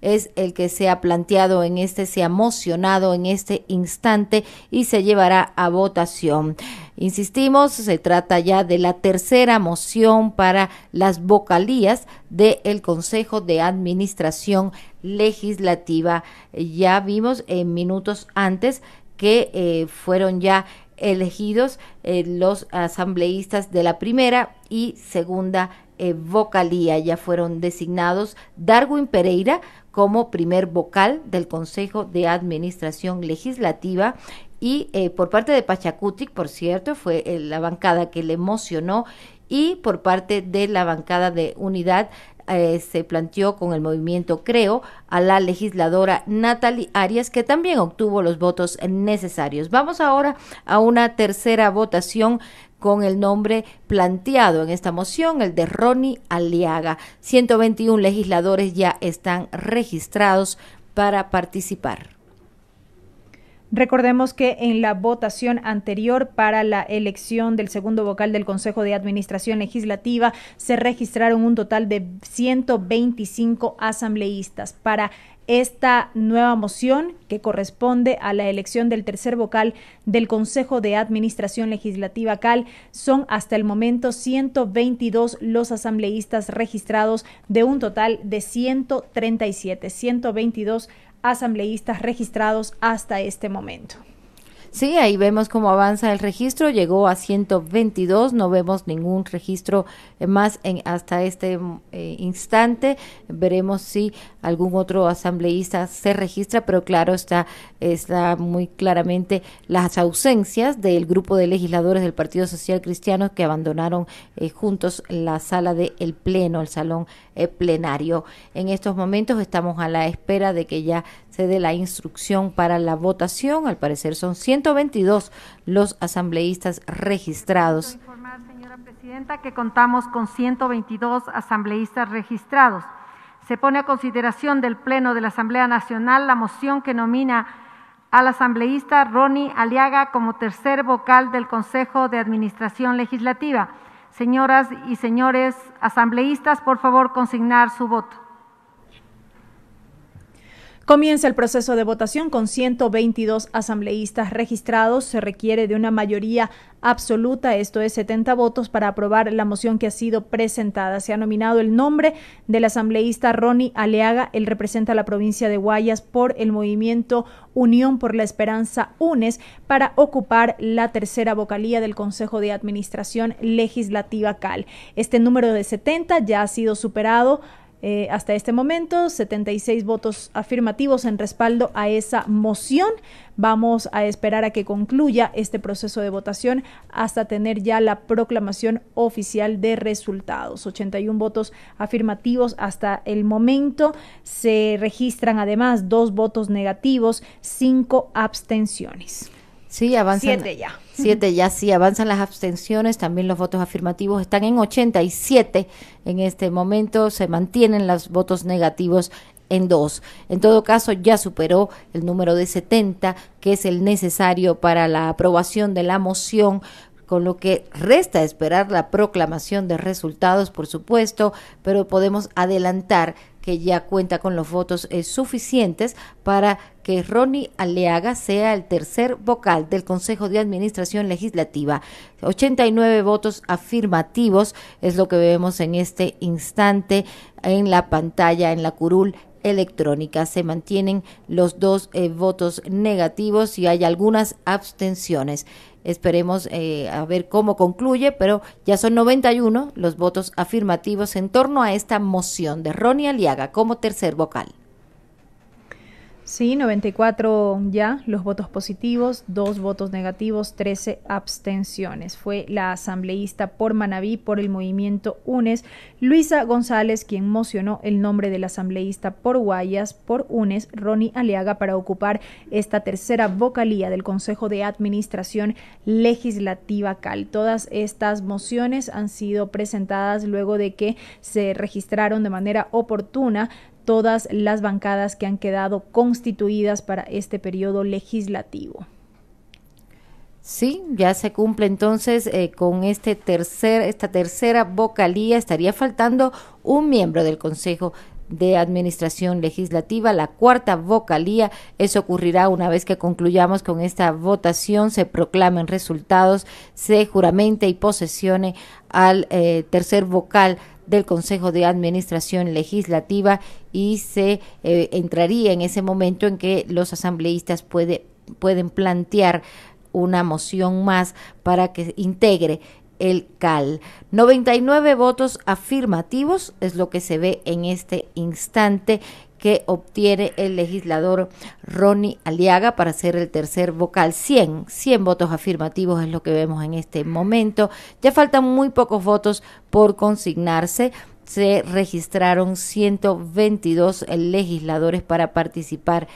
es el que se ha planteado en este, se ha mocionado en este instante y se llevará a votación. Insistimos, se trata ya de la tercera moción para las vocalías del Consejo de Administración Legislativa. Ya vimos en minutos antes que eh, fueron ya elegidos eh, los asambleístas de la primera y segunda eh, vocalía. Ya fueron designados Darwin Pereira como primer vocal del Consejo de Administración Legislativa y eh, por parte de Pachacutic, por cierto, fue eh, la bancada que le emocionó y por parte de la bancada de unidad se planteó con el movimiento Creo a la legisladora Natalie Arias, que también obtuvo los votos necesarios. Vamos ahora a una tercera votación con el nombre planteado en esta moción, el de Ronnie Aliaga. 121 legisladores ya están registrados para participar. Recordemos que en la votación anterior para la elección del segundo vocal del Consejo de Administración Legislativa se registraron un total de 125 asambleístas. Para esta nueva moción que corresponde a la elección del tercer vocal del Consejo de Administración Legislativa CAL. Son hasta el momento 122 los asambleístas registrados de un total de 137. 122 asambleístas registrados hasta este momento. Sí, ahí vemos cómo avanza el registro, llegó a 122, no vemos ningún registro eh, más en, hasta este mm, eh, instante. Veremos si algún otro asambleísta se registra, pero claro, está, está muy claramente las ausencias del grupo de legisladores del Partido Social Cristiano que abandonaron eh, juntos la sala del el Pleno, el salón plenario. En estos momentos estamos a la espera de que ya se la instrucción para la votación. Al parecer son 122 los asambleístas registrados. señora presidenta, que contamos con 122 asambleístas registrados. Se pone a consideración del Pleno de la Asamblea Nacional la moción que nomina al asambleísta Ronnie Aliaga como tercer vocal del Consejo de Administración Legislativa. Señoras y señores asambleístas, por favor, consignar su voto. Comienza el proceso de votación con 122 asambleístas registrados. Se requiere de una mayoría absoluta, esto es 70 votos, para aprobar la moción que ha sido presentada. Se ha nominado el nombre del asambleísta Ronnie Aleaga. Él representa la provincia de Guayas por el movimiento Unión por la Esperanza UNES para ocupar la tercera vocalía del Consejo de Administración Legislativa CAL. Este número de 70 ya ha sido superado eh, hasta este momento, 76 votos afirmativos en respaldo a esa moción. Vamos a esperar a que concluya este proceso de votación hasta tener ya la proclamación oficial de resultados. 81 votos afirmativos hasta el momento. Se registran además dos votos negativos, cinco abstenciones. Sí, avanzan. Siete ya siete ya sí avanzan las abstenciones, también los votos afirmativos están en 87 en este momento, se mantienen los votos negativos en dos En todo caso, ya superó el número de 70, que es el necesario para la aprobación de la moción con lo que resta esperar la proclamación de resultados, por supuesto, pero podemos adelantar que ya cuenta con los votos eh, suficientes para que Ronnie Aleaga sea el tercer vocal del Consejo de Administración Legislativa. 89 votos afirmativos es lo que vemos en este instante en la pantalla, en la curul electrónica. Se mantienen los dos eh, votos negativos y hay algunas abstenciones. Esperemos eh, a ver cómo concluye, pero ya son 91 los votos afirmativos en torno a esta moción de Ronnie Aliaga como tercer vocal. Sí, 94 ya los votos positivos, dos votos negativos, 13 abstenciones. Fue la asambleísta por Manabí por el movimiento UNES, Luisa González, quien mocionó el nombre del asambleísta por Guayas por UNES, Ronnie Aliaga, para ocupar esta tercera vocalía del Consejo de Administración Legislativa CAL. Todas estas mociones han sido presentadas luego de que se registraron de manera oportuna todas las bancadas que han quedado constituidas para este periodo legislativo. Sí, ya se cumple entonces eh, con este tercer, esta tercera vocalía. Estaría faltando un miembro del Consejo de Administración Legislativa. La cuarta vocalía, eso ocurrirá una vez que concluyamos con esta votación, se proclamen resultados, se juramente y posesione al eh, tercer vocal del Consejo de Administración Legislativa y se eh, entraría en ese momento en que los asambleístas puede, pueden plantear una moción más para que integre el CAL. 99 votos afirmativos es lo que se ve en este instante que obtiene el legislador Ronnie Aliaga para ser el tercer vocal. 100, 100 votos afirmativos es lo que vemos en este momento. Ya faltan muy pocos votos por consignarse se registraron 122 legisladores para participar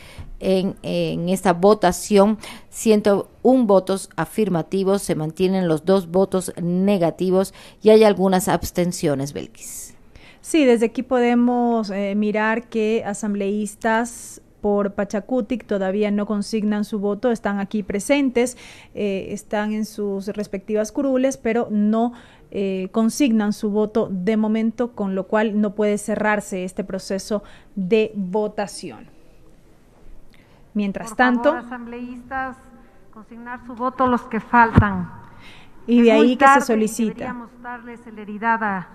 en, esta votación. 101 votos afirmativos, se mantienen los dos votos negativos y hay algunas abstenciones, Belkis. Sí, desde aquí podemos eh, mirar que asambleístas por Pachacutic todavía no consignan su voto, están aquí presentes, eh, están en sus respectivas curules, pero no eh, consignan su voto de momento, con lo cual no puede cerrarse este proceso de votación. Mientras tanto, asambleístas, consignar su voto los que faltan. Y de ahí que se solicita. a,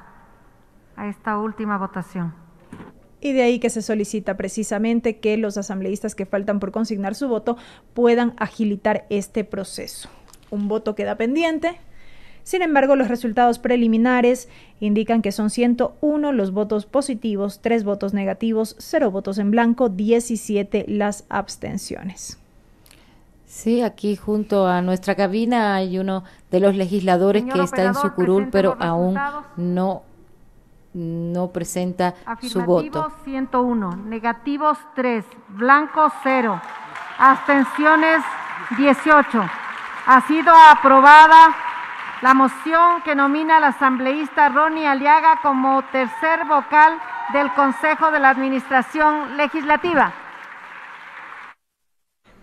esta última votación. Y de ahí que se solicita precisamente que los asambleístas que faltan por consignar su voto puedan agilitar este proceso. Un voto queda pendiente, sin embargo, los resultados preliminares indican que son 101 los votos positivos, 3 votos negativos, 0 votos en blanco, 17 las abstenciones. Sí, aquí junto a nuestra cabina hay uno de los legisladores que está en su curul, pero aún no no presenta su voto. 101, negativos 3, blanco 0, abstenciones 18. Ha sido aprobada la moción que nomina al asambleísta Ronnie Aliaga como tercer vocal del Consejo de la Administración Legislativa.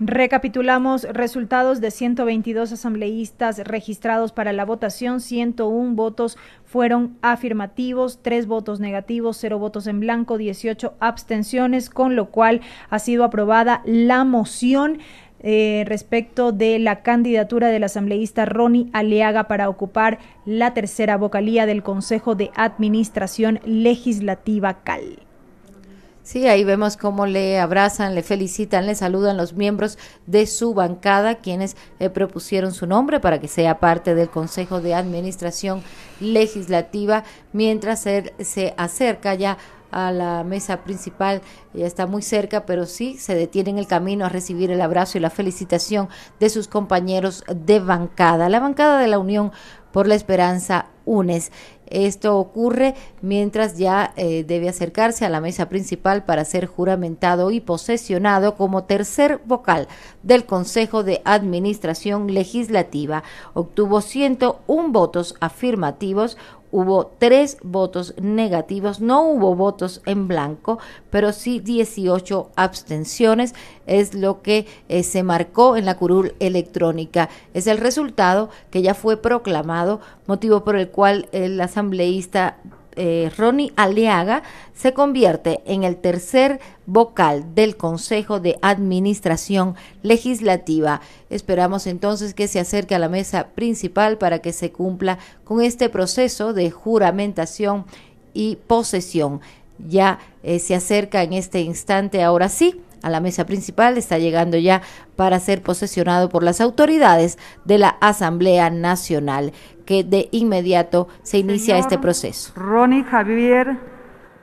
Recapitulamos resultados de 122 asambleístas registrados para la votación, 101 votos fueron afirmativos, 3 votos negativos, 0 votos en blanco, 18 abstenciones, con lo cual ha sido aprobada la moción eh, respecto de la candidatura del asambleísta Ronnie Aleaga para ocupar la tercera vocalía del Consejo de Administración Legislativa CAL. Sí, ahí vemos cómo le abrazan, le felicitan, le saludan los miembros de su bancada, quienes eh, propusieron su nombre para que sea parte del Consejo de Administración Legislativa, mientras él se acerca ya a la mesa principal, ya está muy cerca, pero sí se detiene en el camino a recibir el abrazo y la felicitación de sus compañeros de bancada, la bancada de la Unión por la Esperanza UNES. Esto ocurre mientras ya eh, debe acercarse a la mesa principal para ser juramentado y posesionado como tercer vocal del Consejo de Administración Legislativa. Obtuvo 101 votos afirmativos, hubo tres votos negativos, no hubo votos en blanco, pero sí 18 abstenciones, es lo que eh, se marcó en la curul electrónica. Es el resultado que ya fue proclamado, motivo por el cual el asambleísta eh, Ronnie Aliaga se convierte en el tercer vocal del Consejo de Administración Legislativa. Esperamos entonces que se acerque a la mesa principal para que se cumpla con este proceso de juramentación y posesión. Ya eh, se acerca en este instante, ahora sí, a la mesa principal, está llegando ya para ser posesionado por las autoridades de la Asamblea Nacional que de inmediato se inicia este proceso. Ronnie Javier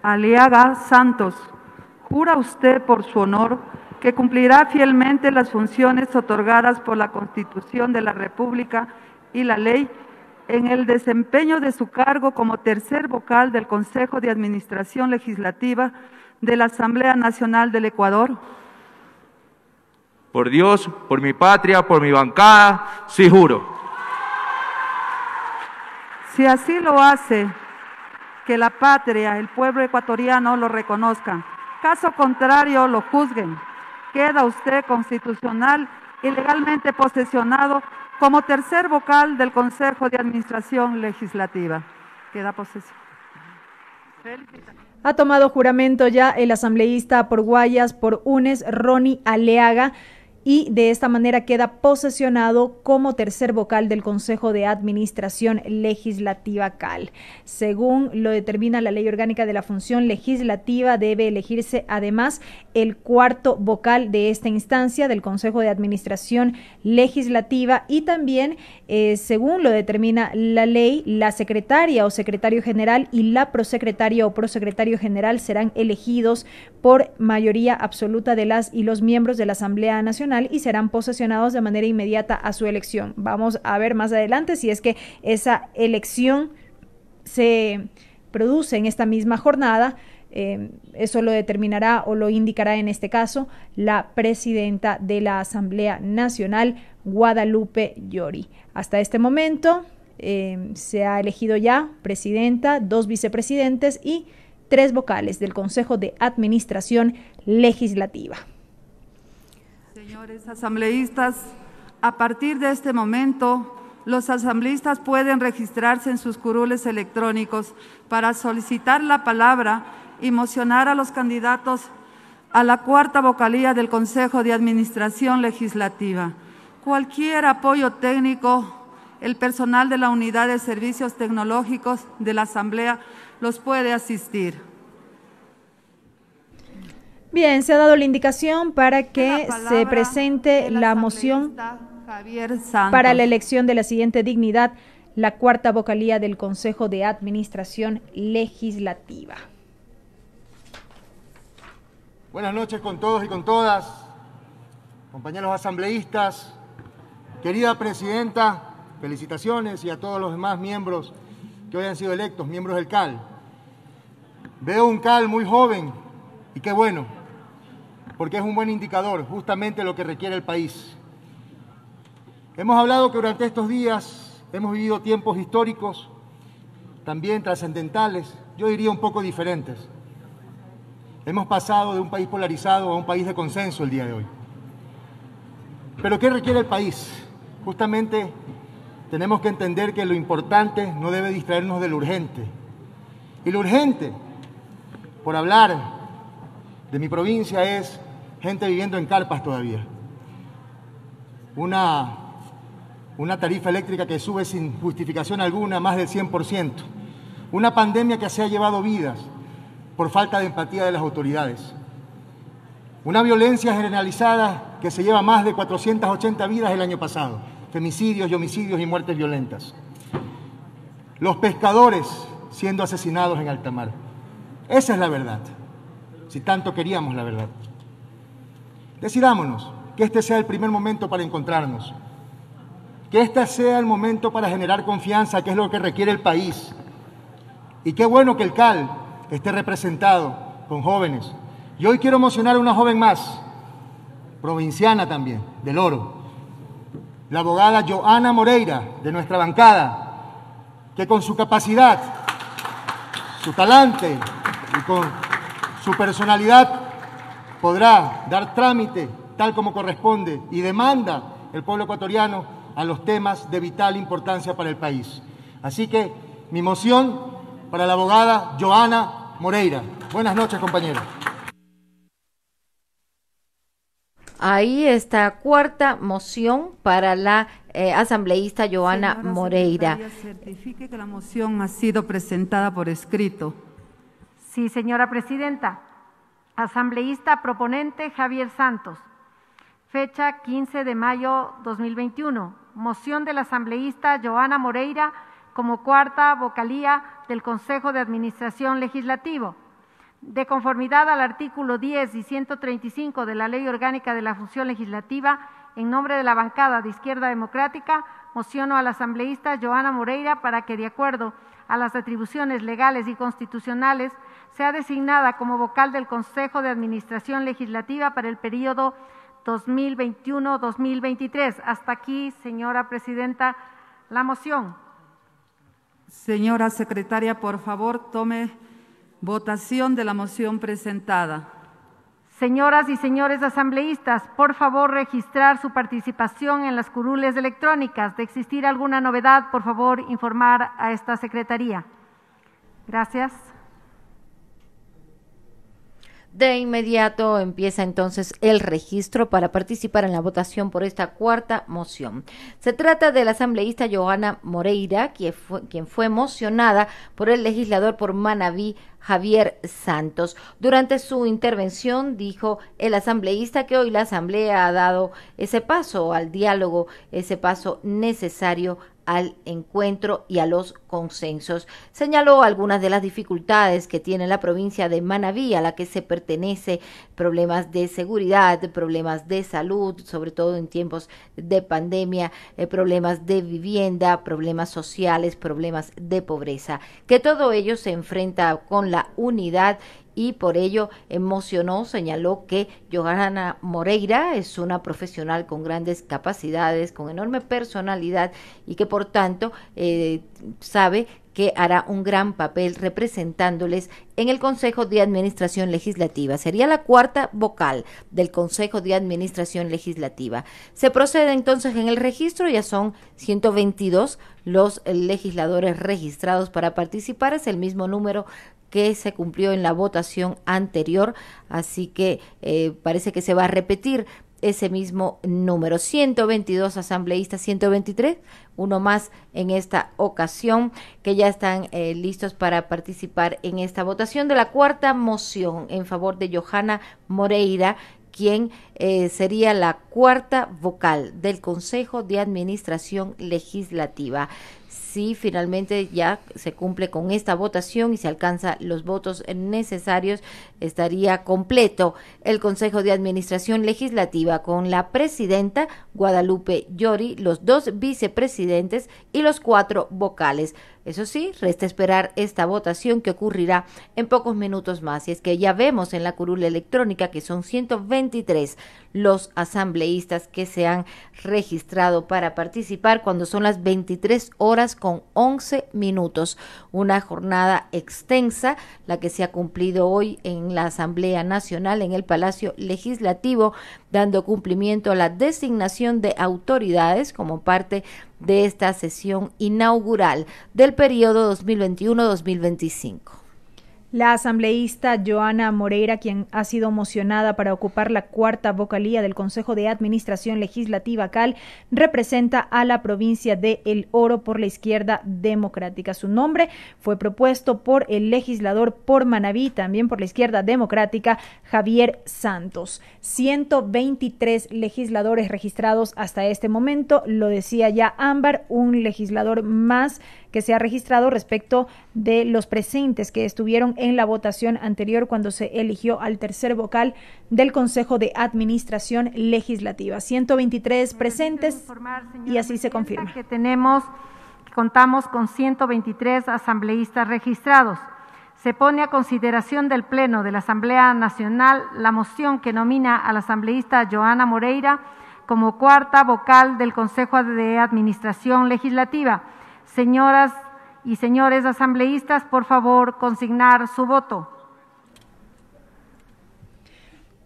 Aliaga Santos, ¿jura usted por su honor que cumplirá fielmente las funciones otorgadas por la Constitución de la República y la ley en el desempeño de su cargo como tercer vocal del Consejo de Administración Legislativa de la Asamblea Nacional del Ecuador? Por Dios, por mi patria, por mi bancada, sí juro. Si así lo hace, que la patria, el pueblo ecuatoriano lo reconozca. Caso contrario, lo juzguen. Queda usted constitucional y legalmente posesionado como tercer vocal del Consejo de Administración Legislativa. Queda posesionado. Ha tomado juramento ya el asambleísta por Guayas, por UNES, Ronnie Aleaga y de esta manera queda posesionado como tercer vocal del Consejo de Administración Legislativa CAL. Según lo determina la Ley Orgánica de la Función Legislativa, debe elegirse además el cuarto vocal de esta instancia del Consejo de Administración Legislativa y también, eh, según lo determina la ley, la secretaria o secretario general y la prosecretaria o prosecretario general serán elegidos por mayoría absoluta de las y los miembros de la Asamblea Nacional y serán posesionados de manera inmediata a su elección. Vamos a ver más adelante si es que esa elección se produce en esta misma jornada. Eh, eso lo determinará o lo indicará en este caso la presidenta de la Asamblea Nacional, Guadalupe Llori. Hasta este momento eh, se ha elegido ya presidenta, dos vicepresidentes y tres vocales del Consejo de Administración Legislativa asambleístas, a partir de este momento, los asambleístas pueden registrarse en sus curules electrónicos para solicitar la palabra y mocionar a los candidatos a la cuarta vocalía del Consejo de Administración Legislativa. Cualquier apoyo técnico, el personal de la Unidad de Servicios Tecnológicos de la Asamblea los puede asistir. Bien, se ha dado la indicación para que se presente la moción para la elección de la siguiente dignidad, la cuarta vocalía del Consejo de Administración Legislativa. Buenas noches con todos y con todas, compañeros asambleístas, querida presidenta, felicitaciones y a todos los demás miembros que hoy han sido electos, miembros del CAL. Veo un CAL muy joven y qué bueno, porque es un buen indicador, justamente lo que requiere el país. Hemos hablado que durante estos días hemos vivido tiempos históricos, también trascendentales, yo diría un poco diferentes. Hemos pasado de un país polarizado a un país de consenso el día de hoy. Pero ¿qué requiere el país? Justamente tenemos que entender que lo importante no debe distraernos de lo urgente. Y lo urgente, por hablar de mi provincia, es gente viviendo en carpas todavía. Una, una tarifa eléctrica que sube sin justificación alguna más del 100%. Una pandemia que se ha llevado vidas por falta de empatía de las autoridades. Una violencia generalizada que se lleva más de 480 vidas el año pasado. Femicidios y homicidios y muertes violentas. Los pescadores siendo asesinados en alta mar. Esa es la verdad, si tanto queríamos la verdad. Decidámonos, que este sea el primer momento para encontrarnos, que este sea el momento para generar confianza, que es lo que requiere el país. Y qué bueno que el CAL esté representado con jóvenes. Y hoy quiero emocionar a una joven más, provinciana también, del Oro, la abogada Joana Moreira, de nuestra bancada, que con su capacidad, su talante y con su personalidad podrá dar trámite tal como corresponde y demanda el pueblo ecuatoriano a los temas de vital importancia para el país. Así que mi moción para la abogada Joana Moreira. Buenas noches, compañeros. Ahí está cuarta moción para la eh, asambleísta Joana Moreira. Certifique que la moción ha sido presentada por escrito. Sí, señora presidenta. Asambleísta proponente Javier Santos. Fecha 15 de mayo 2021. Moción la asambleísta Joana Moreira como cuarta vocalía del Consejo de Administración Legislativo. De conformidad al artículo 10 y 135 de la Ley Orgánica de la Función Legislativa, en nombre de la bancada de Izquierda Democrática, mociono al asambleísta Joana Moreira para que, de acuerdo a las atribuciones legales y constitucionales, sea designada como vocal del Consejo de Administración Legislativa para el periodo 2021-2023. Hasta aquí, señora presidenta, la moción. Señora secretaria, por favor, tome votación de la moción presentada. Señoras y señores asambleístas, por favor registrar su participación en las curules electrónicas. De existir alguna novedad, por favor informar a esta Secretaría. Gracias. De inmediato empieza entonces el registro para participar en la votación por esta cuarta moción. Se trata de la asambleísta Johanna Moreira, quien fue, quien fue mocionada por el legislador por Manaví Javier Santos. Durante su intervención dijo el asambleísta que hoy la asamblea ha dado ese paso al diálogo, ese paso necesario al encuentro y a los consensos. Señaló algunas de las dificultades que tiene la provincia de Manabí, a la que se pertenece, problemas de seguridad, problemas de salud, sobre todo en tiempos de pandemia, eh, problemas de vivienda, problemas sociales, problemas de pobreza, que todo ello se enfrenta con la unidad y por ello emocionó, señaló que Johanna Moreira es una profesional con grandes capacidades, con enorme personalidad y que por tanto eh, sabe que hará un gran papel representándoles en el Consejo de Administración Legislativa. Sería la cuarta vocal del Consejo de Administración Legislativa. Se procede entonces en el registro, ya son 122 los legisladores registrados para participar, es el mismo número que se cumplió en la votación anterior, así que eh, parece que se va a repetir ese mismo número. 122 asambleístas, 123, uno más en esta ocasión, que ya están eh, listos para participar en esta votación de la cuarta moción en favor de Johanna Moreira, quien eh, sería la cuarta vocal del Consejo de Administración Legislativa si finalmente ya se cumple con esta votación y se alcanza los votos necesarios, estaría completo el Consejo de Administración Legislativa con la presidenta Guadalupe Llori, los dos vicepresidentes y los cuatro vocales. Eso sí, resta esperar esta votación que ocurrirá en pocos minutos más. Y es que ya vemos en la curula electrónica que son 123 los asambleístas que se han registrado para participar cuando son las 23 horas con 11 minutos. Una jornada extensa, la que se ha cumplido hoy en la Asamblea Nacional, en el Palacio Legislativo, dando cumplimiento a la designación de autoridades como parte de de esta sesión inaugural del periodo 2021-2025. La asambleísta Joana Moreira, quien ha sido mocionada para ocupar la cuarta vocalía del Consejo de Administración Legislativa CAL, representa a la provincia de El Oro por la izquierda democrática. Su nombre fue propuesto por el legislador por Manaví, también por la izquierda democrática, Javier Santos. 123 legisladores registrados hasta este momento, lo decía ya Ámbar, un legislador más que se ha registrado respecto de los presentes que estuvieron en la votación anterior cuando se eligió al tercer vocal del Consejo de Administración Legislativa. 123 presentes y así se confirma. Que tenemos, contamos con 123 asambleístas registrados. Se pone a consideración del Pleno de la Asamblea Nacional la moción que nomina a la asambleísta Joana Moreira como cuarta vocal del Consejo de Administración Legislativa Señoras y señores asambleístas, por favor, consignar su voto.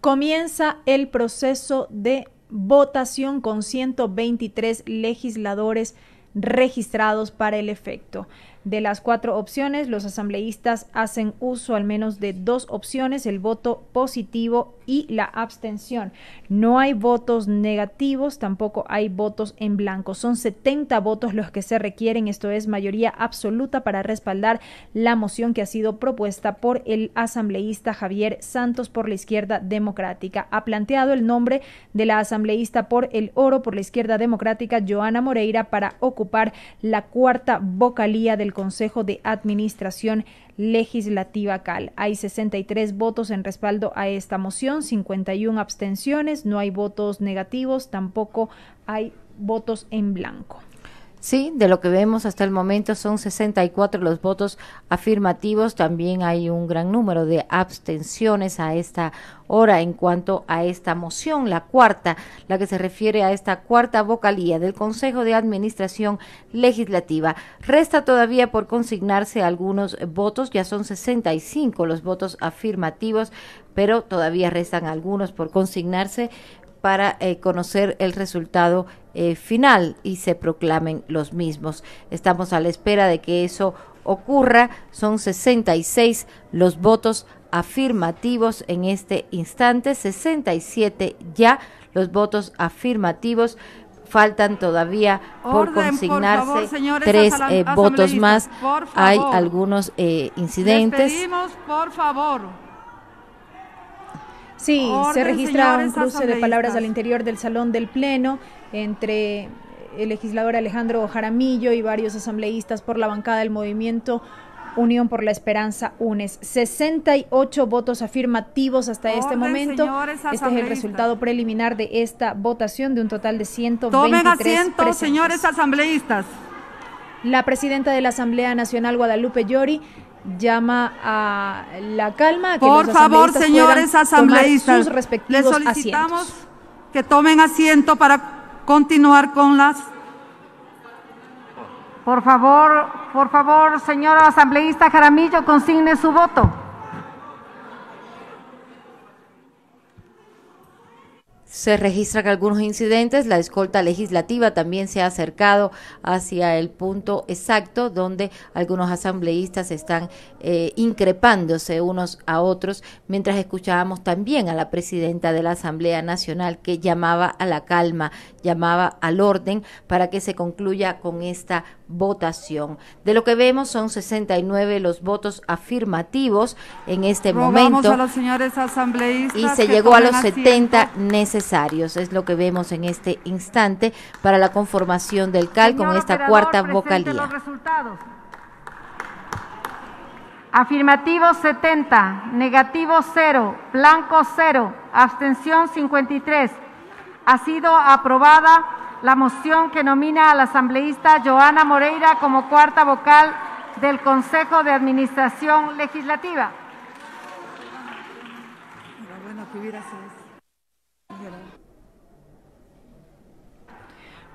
Comienza el proceso de votación con 123 legisladores registrados para el efecto. De las cuatro opciones, los asambleístas hacen uso al menos de dos opciones, el voto positivo y la abstención. No hay votos negativos, tampoco hay votos en blanco. Son 70 votos los que se requieren, esto es mayoría absoluta para respaldar la moción que ha sido propuesta por el asambleísta Javier Santos por la izquierda democrática. Ha planteado el nombre de la asambleísta por el oro por la izquierda democrática, Joana Moreira, para ocupar la cuarta vocalía del Consejo de Administración Legislativa CAL. Hay 63 votos en respaldo a esta moción, 51 abstenciones, no hay votos negativos, tampoco hay votos en blanco. Sí, de lo que vemos hasta el momento son 64 los votos afirmativos. También hay un gran número de abstenciones a esta hora en cuanto a esta moción, la cuarta, la que se refiere a esta cuarta vocalía del Consejo de Administración Legislativa. Resta todavía por consignarse algunos votos, ya son 65 los votos afirmativos, pero todavía restan algunos por consignarse para eh, conocer el resultado eh, final y se proclamen los mismos. Estamos a la espera de que eso ocurra. Son 66 los votos afirmativos en este instante, 67 ya los votos afirmativos faltan todavía por consignarse tres votos más. Hay algunos incidentes. por favor, Sí, se registra un cruce de palabras al interior del salón del Pleno entre el legislador Alejandro Jaramillo y varios asambleístas por la bancada del movimiento Unión por la Esperanza UNES. 68 votos afirmativos hasta este momento. este es el resultado preliminar de esta votación de un total de 123 Tomen señores asambleístas. La presidenta de la Asamblea Nacional, Guadalupe Llori, llama a la calma. Por favor, señores asambleístas, les solicitamos que tomen asiento para continuar con las. Por favor, por favor, señora asambleísta Jaramillo, consigne su voto. Se registran algunos incidentes, la escolta legislativa también se ha acercado hacia el punto exacto donde algunos asambleístas están eh, increpándose unos a otros, mientras escuchábamos también a la presidenta de la Asamblea Nacional que llamaba a la calma, llamaba al orden para que se concluya con esta votación. De lo que vemos son 69 los votos afirmativos en este momento. A los señores asambleístas y se llegó a los 70 necesarios, es lo que vemos en este instante para la conformación del CAL con esta cuarta vocalía. resultados. Afirmativo 70, negativo 0, blanco 0, abstención 53. Ha sido aprobada la moción que nomina a la asambleísta Joana Moreira como cuarta vocal del Consejo de Administración Legislativa.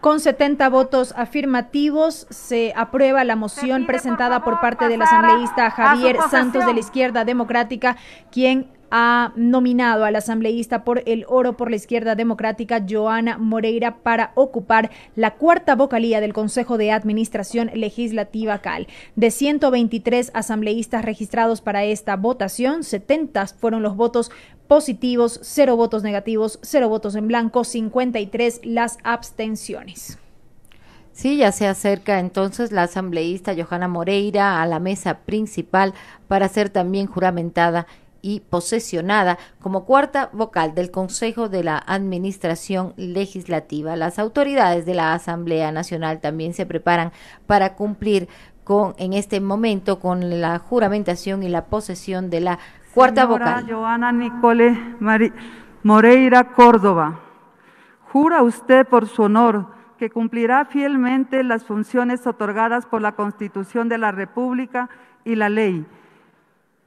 Con 70 votos afirmativos se aprueba la moción presentada por, por parte del asambleísta Javier Santos de la Izquierda Democrática, quien ha nominado al asambleísta por el oro por la izquierda democrática Joana Moreira para ocupar la cuarta vocalía del Consejo de Administración Legislativa CAL. De 123 asambleístas registrados para esta votación, 70 fueron los votos positivos, 0 votos negativos, 0 votos en blanco, 53 las abstenciones. Sí, ya se acerca entonces la asambleísta Joana Moreira a la mesa principal para ser también juramentada y posesionada como cuarta vocal del Consejo de la Administración Legislativa. Las autoridades de la Asamblea Nacional también se preparan para cumplir con en este momento con la juramentación y la posesión de la cuarta Señora Joana Nicole Moreira Córdoba. Jura usted por su honor que cumplirá fielmente las funciones otorgadas por la Constitución de la República y la ley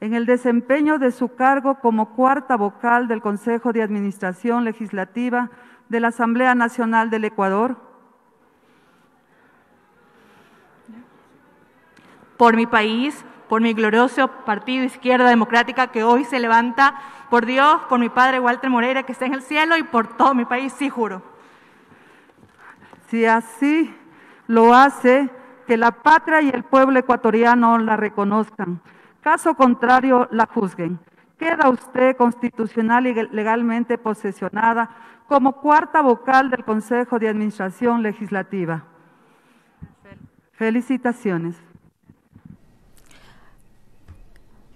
en el desempeño de su cargo como cuarta vocal del Consejo de Administración Legislativa de la Asamblea Nacional del Ecuador. Por mi país, por mi glorioso partido Izquierda Democrática que hoy se levanta, por Dios, por mi padre Walter Moreira que está en el cielo y por todo mi país, sí juro. Si así lo hace, que la patria y el pueblo ecuatoriano la reconozcan. Caso contrario, la juzguen. Queda usted constitucional y legalmente posesionada como cuarta vocal del Consejo de Administración Legislativa. Felicitaciones.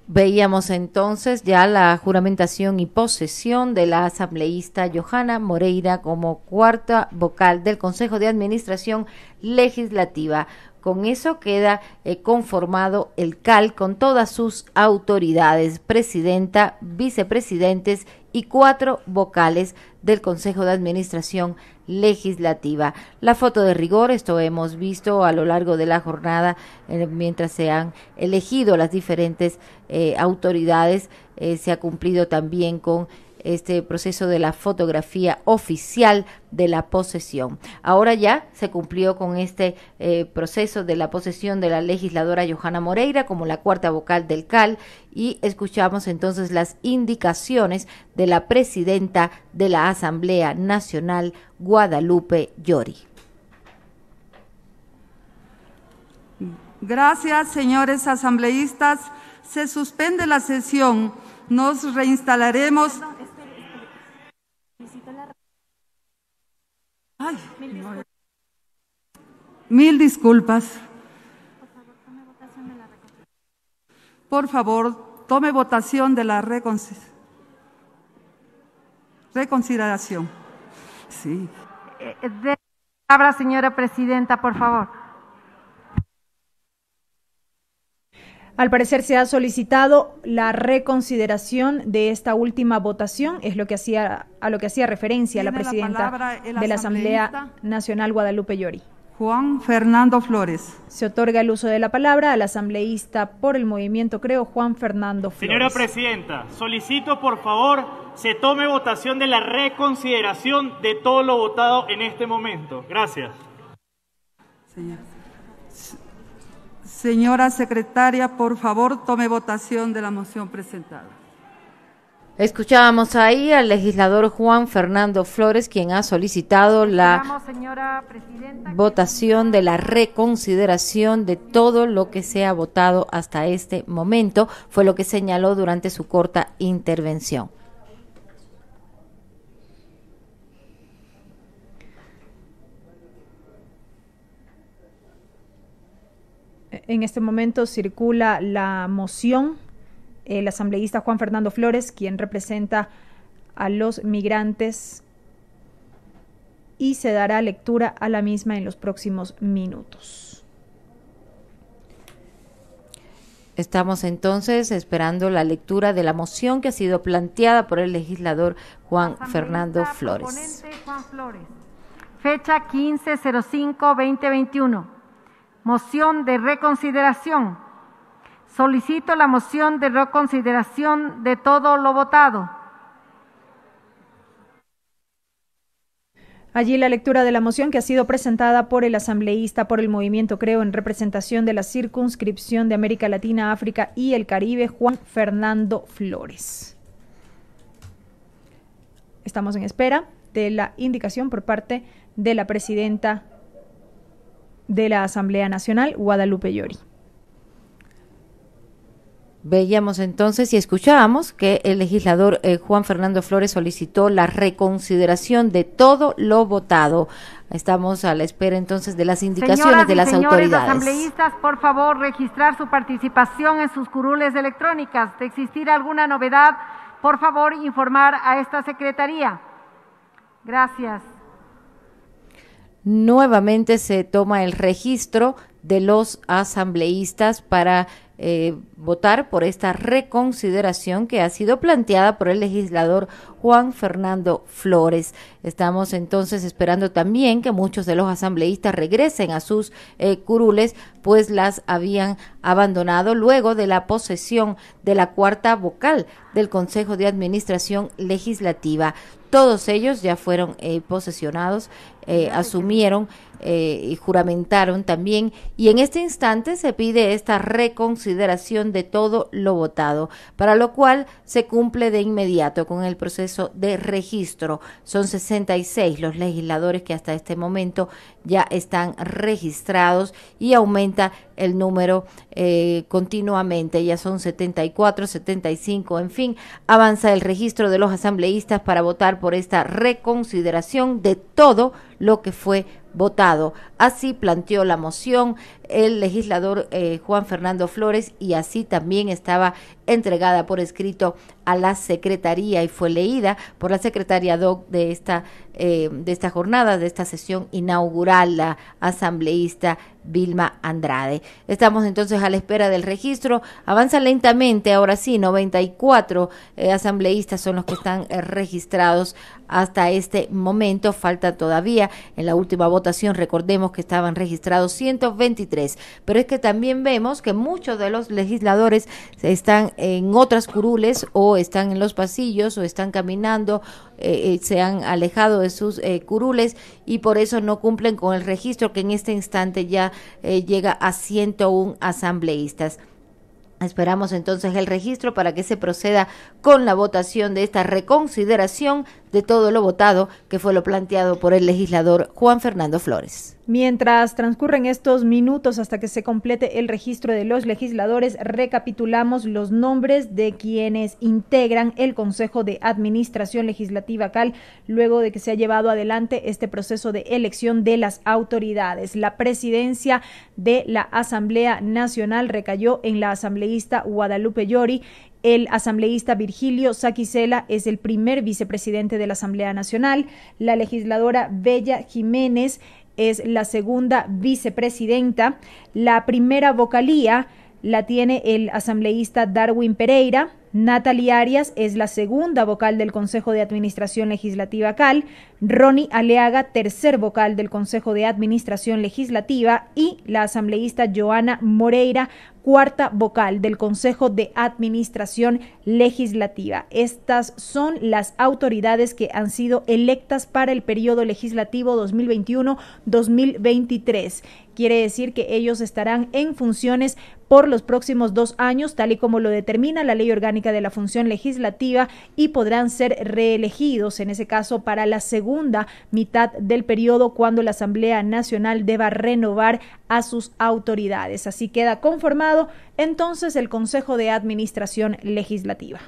Veíamos entonces ya la juramentación y posesión de la asambleísta Johanna Moreira como cuarta vocal del Consejo de Administración Legislativa. Con eso queda eh, conformado el CAL con todas sus autoridades, presidenta, vicepresidentes y cuatro vocales del Consejo de Administración Legislativa. La foto de rigor, esto hemos visto a lo largo de la jornada eh, mientras se han elegido las diferentes eh, autoridades, se ha cumplido también con este proceso de la fotografía oficial de la posesión. Ahora ya se cumplió con este eh, proceso de la posesión de la legisladora Johanna Moreira como la cuarta vocal del CAL y escuchamos entonces las indicaciones de la presidenta de la Asamblea Nacional, Guadalupe Yori. Gracias, señores asambleístas. Se suspende la sesión. Nos reinstalaremos. mil disculpas. Por favor, tome votación de la reconsideración. Sí. Eh, eh, de palabra, señora presidenta, por favor. Al parecer se ha solicitado la reconsideración de esta última votación, es lo que hacía a lo que hacía referencia la presidenta de la Asamblea Nacional Guadalupe Llori. Juan Fernando Flores. Se otorga el uso de la palabra al asambleísta por el movimiento Creo, Juan Fernando Flores. Señora Presidenta, solicito por favor se tome votación de la reconsideración de todo lo votado en este momento. Gracias. Señora secretaria, por favor, tome votación de la moción presentada. Escuchábamos ahí al legislador Juan Fernando Flores, quien ha solicitado la votación de la reconsideración de todo lo que se ha votado hasta este momento, fue lo que señaló durante su corta intervención. en este momento circula la moción. Eh, el asambleísta Juan Fernando Flores, quien representa a los migrantes, y se dará lectura a la misma en los próximos minutos. Estamos entonces esperando la lectura de la moción que ha sido planteada por el legislador Juan Fernando Flores. Juan Flores. Fecha 2021 Moción de reconsideración. Solicito la moción de reconsideración de todo lo votado. Allí la lectura de la moción que ha sido presentada por el asambleísta por el movimiento Creo en representación de la circunscripción de América Latina, África y el Caribe, Juan Fernando Flores. Estamos en espera de la indicación por parte de la presidenta de la Asamblea Nacional, Guadalupe Llori. Veíamos entonces y escuchábamos que el legislador eh, Juan Fernando Flores solicitó la reconsideración de todo lo votado. Estamos a la espera entonces de las indicaciones de las y señores autoridades. asambleístas, por favor, registrar su participación en sus curules electrónicas. De existir alguna novedad, por favor, informar a esta secretaría. Gracias nuevamente se toma el registro de los asambleístas para eh, votar por esta reconsideración que ha sido planteada por el legislador Juan Fernando Flores. Estamos entonces esperando también que muchos de los asambleístas regresen a sus eh, curules, pues las habían abandonado luego de la posesión de la cuarta vocal del Consejo de Administración Legislativa. Todos ellos ya fueron eh, posesionados, eh, asumieron y juramentaron también. Y en este instante se pide esta reconsideración de todo lo votado, para lo cual se cumple de inmediato con el proceso de registro. Son 66 los legisladores que hasta este momento ya están registrados y aumenta el número eh, continuamente. Ya son 74, 75, en fin, avanza el registro de los asambleístas para votar por esta reconsideración de todo lo que fue votado. Así planteó la moción el legislador eh, Juan Fernando Flores y así también estaba entregada por escrito a la Secretaría y fue leída por la Secretaria DOC de esta, eh, de esta jornada, de esta sesión inaugural, la asambleísta Vilma Andrade. Estamos entonces a la espera del registro. Avanza lentamente, ahora sí, 94 eh, asambleístas son los que están registrados hasta este momento. Falta todavía en la última votación, recordemos, que estaban registrados 123, pero es que también vemos que muchos de los legisladores están en otras curules o están en los pasillos o están caminando, eh, eh, se han alejado de sus eh, curules y por eso no cumplen con el registro que en este instante ya llega a 101 asambleístas. Esperamos entonces el registro para que se proceda con la votación de esta reconsideración de todo lo votado, que fue lo planteado por el legislador Juan Fernando Flores. Mientras transcurren estos minutos hasta que se complete el registro de los legisladores, recapitulamos los nombres de quienes integran el Consejo de Administración Legislativa CAL luego de que se ha llevado adelante este proceso de elección de las autoridades. La presidencia de la Asamblea Nacional recayó en la asambleísta Guadalupe Llori el asambleísta Virgilio Saquicela es el primer vicepresidente de la Asamblea Nacional. La legisladora Bella Jiménez es la segunda vicepresidenta. La primera vocalía la tiene el asambleísta Darwin Pereira. Natalie Arias es la segunda vocal del Consejo de Administración Legislativa CAL, Ronnie Aleaga, tercer vocal del Consejo de Administración Legislativa y la asambleísta Joana Moreira, cuarta vocal del Consejo de Administración Legislativa. Estas son las autoridades que han sido electas para el periodo legislativo 2021-2023. Quiere decir que ellos estarán en funciones por los próximos dos años, tal y como lo determina la ley orgánica de la función legislativa, y podrán ser reelegidos, en ese caso, para la segunda mitad del periodo cuando la Asamblea Nacional deba renovar a sus autoridades. Así queda conformado entonces el Consejo de Administración Legislativa.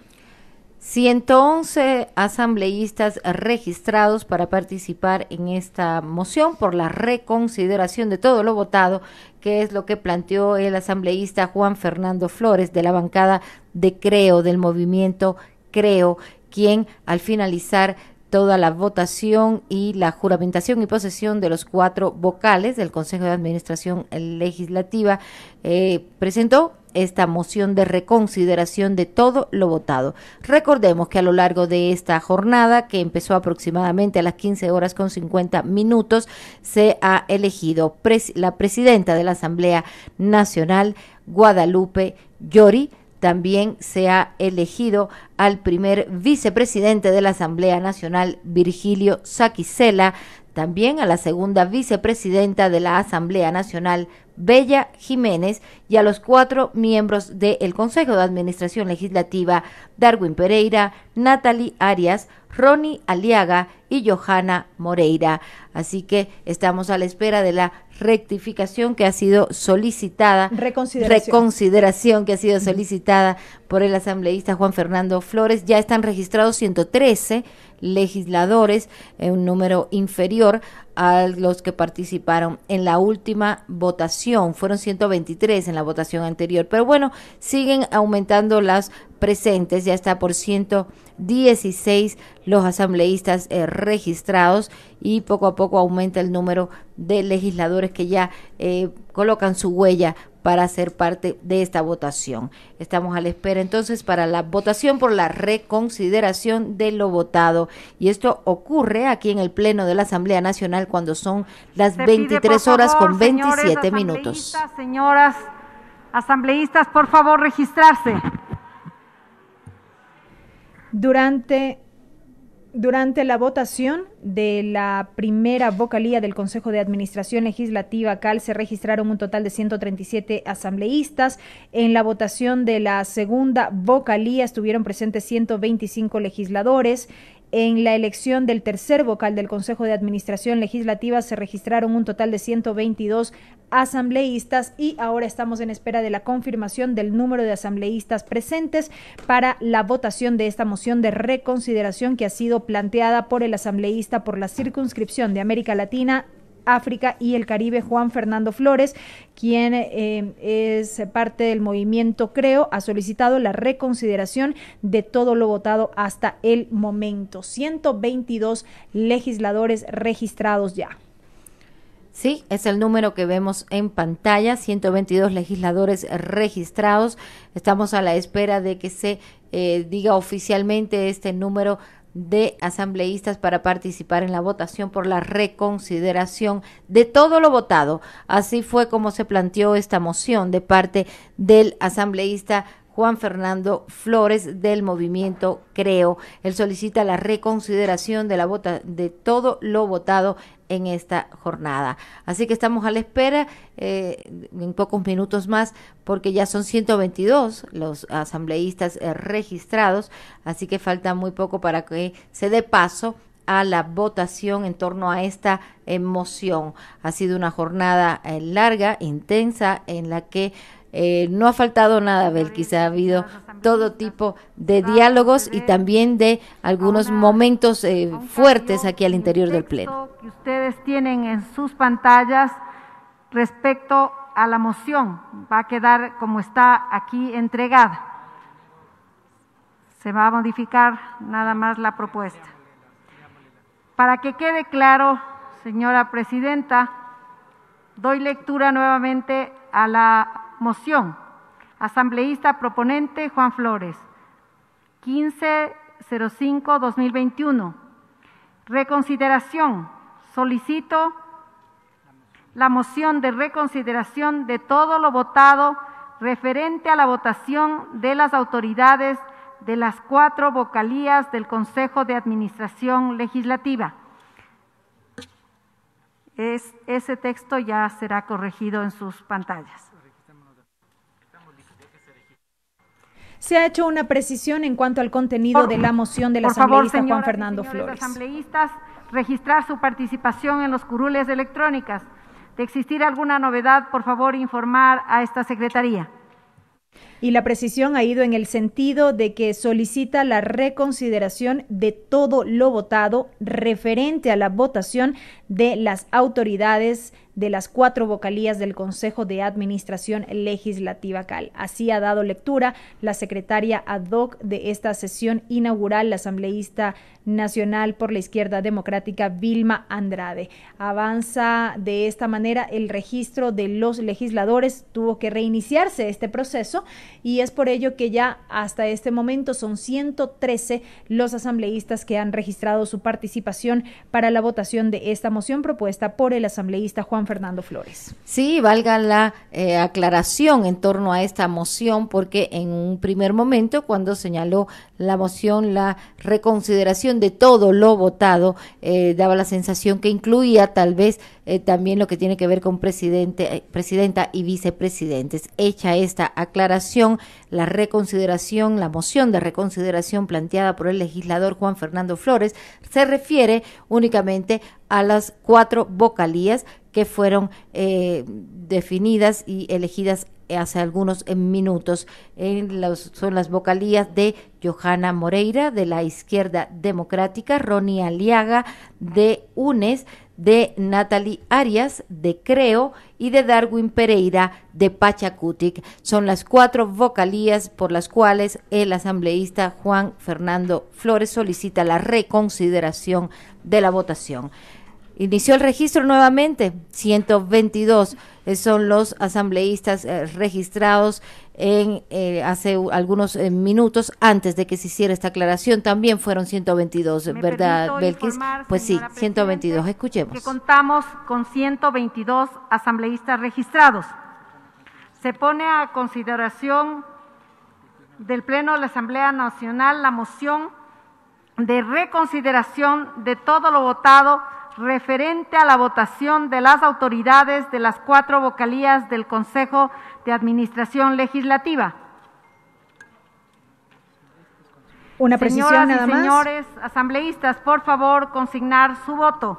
111 asambleístas registrados para participar en esta moción por la reconsideración de todo lo votado, que es lo que planteó el asambleísta Juan Fernando Flores de la bancada de Creo, del movimiento Creo, quien al finalizar toda la votación y la juramentación y posesión de los cuatro vocales del Consejo de Administración Legislativa, eh, presentó esta moción de reconsideración de todo lo votado. Recordemos que a lo largo de esta jornada, que empezó aproximadamente a las 15 horas con 50 minutos, se ha elegido la presidenta de la Asamblea Nacional, Guadalupe Llori. También se ha elegido al primer vicepresidente de la Asamblea Nacional, Virgilio Saquicela también a la segunda vicepresidenta de la Asamblea Nacional, Bella Jiménez, y a los cuatro miembros del Consejo de Administración Legislativa, Darwin Pereira, Natalie Arias, Ronnie Aliaga y Johanna Moreira. Así que estamos a la espera de la rectificación que ha sido solicitada, reconsideración. reconsideración. que ha sido solicitada por el asambleísta Juan Fernando Flores. Ya están registrados 113 legisladores, en eh, un número inferior a los que participaron en la última votación. Fueron 123 en la votación anterior, pero bueno, siguen aumentando las presentes, ya está por 116 los asambleístas eh, registrados y poco a poco aumenta el número de legisladores que ya eh, colocan su huella para ser parte de esta votación. Estamos a la espera entonces para la votación por la reconsideración de lo votado. Y esto ocurre aquí en el Pleno de la Asamblea Nacional cuando son las 23 horas con 27 minutos. señoras, asambleístas, por favor, registrarse. Durante, durante la votación de la primera vocalía del Consejo de Administración Legislativa CAL se registraron un total de 137 asambleístas. En la votación de la segunda vocalía estuvieron presentes 125 legisladores. En la elección del tercer vocal del Consejo de Administración Legislativa se registraron un total de 122 asambleístas y ahora estamos en espera de la confirmación del número de asambleístas presentes para la votación de esta moción de reconsideración que ha sido planteada por el asambleísta por la circunscripción de América Latina África y el Caribe, Juan Fernando Flores, quien eh, es parte del movimiento Creo, ha solicitado la reconsideración de todo lo votado hasta el momento. 122 legisladores registrados ya. Sí, es el número que vemos en pantalla, 122 legisladores registrados. Estamos a la espera de que se eh, diga oficialmente este número de asambleístas para participar en la votación por la reconsideración de todo lo votado. Así fue como se planteó esta moción de parte del asambleísta Juan Fernando Flores del movimiento Creo. Él solicita la reconsideración de la vota de todo lo votado en esta jornada. Así que estamos a la espera eh, en pocos minutos más porque ya son 122 los asambleístas eh, registrados, así que falta muy poco para que se dé paso a la votación en torno a esta emoción. moción. Ha sido una jornada eh, larga, intensa, en la que eh, no ha faltado nada, quizá ha habido todo tipo de diálogos y también de algunos momentos eh, fuertes aquí al interior del Pleno. Que ustedes tienen en sus pantallas respecto a la moción, va a quedar como está aquí entregada. Se va a modificar nada más la propuesta. Para que quede claro, señora presidenta, doy lectura nuevamente a la Moción. Asambleísta proponente Juan Flores. 1505-2021. Reconsideración. Solicito la moción de reconsideración de todo lo votado referente a la votación de las autoridades de las cuatro vocalías del Consejo de Administración Legislativa. Es, ese texto ya será corregido en sus pantallas. se ha hecho una precisión en cuanto al contenido de la moción del asambleísta favor, Juan Fernando Flores. Asambleístas, registrar su participación en los curules electrónicas. De existir alguna novedad, por favor, informar a esta secretaría. Y la precisión ha ido en el sentido de que solicita la reconsideración de todo lo votado referente a la votación de las autoridades de las cuatro vocalías del Consejo de Administración Legislativa CAL. Así ha dado lectura la secretaria ad hoc de esta sesión inaugural, la asambleísta nacional por la izquierda democrática Vilma Andrade. Avanza de esta manera el registro de los legisladores. Tuvo que reiniciarse este proceso y es por ello que ya hasta este momento son 113 los asambleístas que han registrado su participación para la votación de esta moción propuesta por el asambleísta Juan Fernando Flores. Sí, valga la eh, aclaración en torno a esta moción porque en un primer momento cuando señaló la moción la reconsideración de todo lo votado eh, daba la sensación que incluía tal vez eh, también lo que tiene que ver con presidente, presidenta y vicepresidentes. Hecha esta aclaración la reconsideración, la moción de reconsideración planteada por el legislador Juan Fernando Flores se refiere únicamente a las cuatro vocalías que fueron eh, definidas y elegidas hace algunos minutos. son las vocalías de Johanna Moreira, de la Izquierda Democrática, Ronnie Aliaga, de UNES, de Natalie Arias de Creo y de Darwin Pereira de Pachacutic. Son las cuatro vocalías por las cuales el asambleísta Juan Fernando Flores solicita la reconsideración de la votación. Inició el registro nuevamente, 122 son los asambleístas eh, registrados en, eh, hace algunos eh, minutos antes de que se hiciera esta aclaración. También fueron 122, ¿verdad, Belkis? Pues sí, 122. Escuchemos. contamos con 122 asambleístas registrados. Se pone a consideración del Pleno de la Asamblea Nacional la moción de reconsideración de todo lo votado referente a la votación de las autoridades de las cuatro vocalías del Consejo de Administración Legislativa. Una precisión Señoras y Señores asambleístas, por favor, consignar su voto.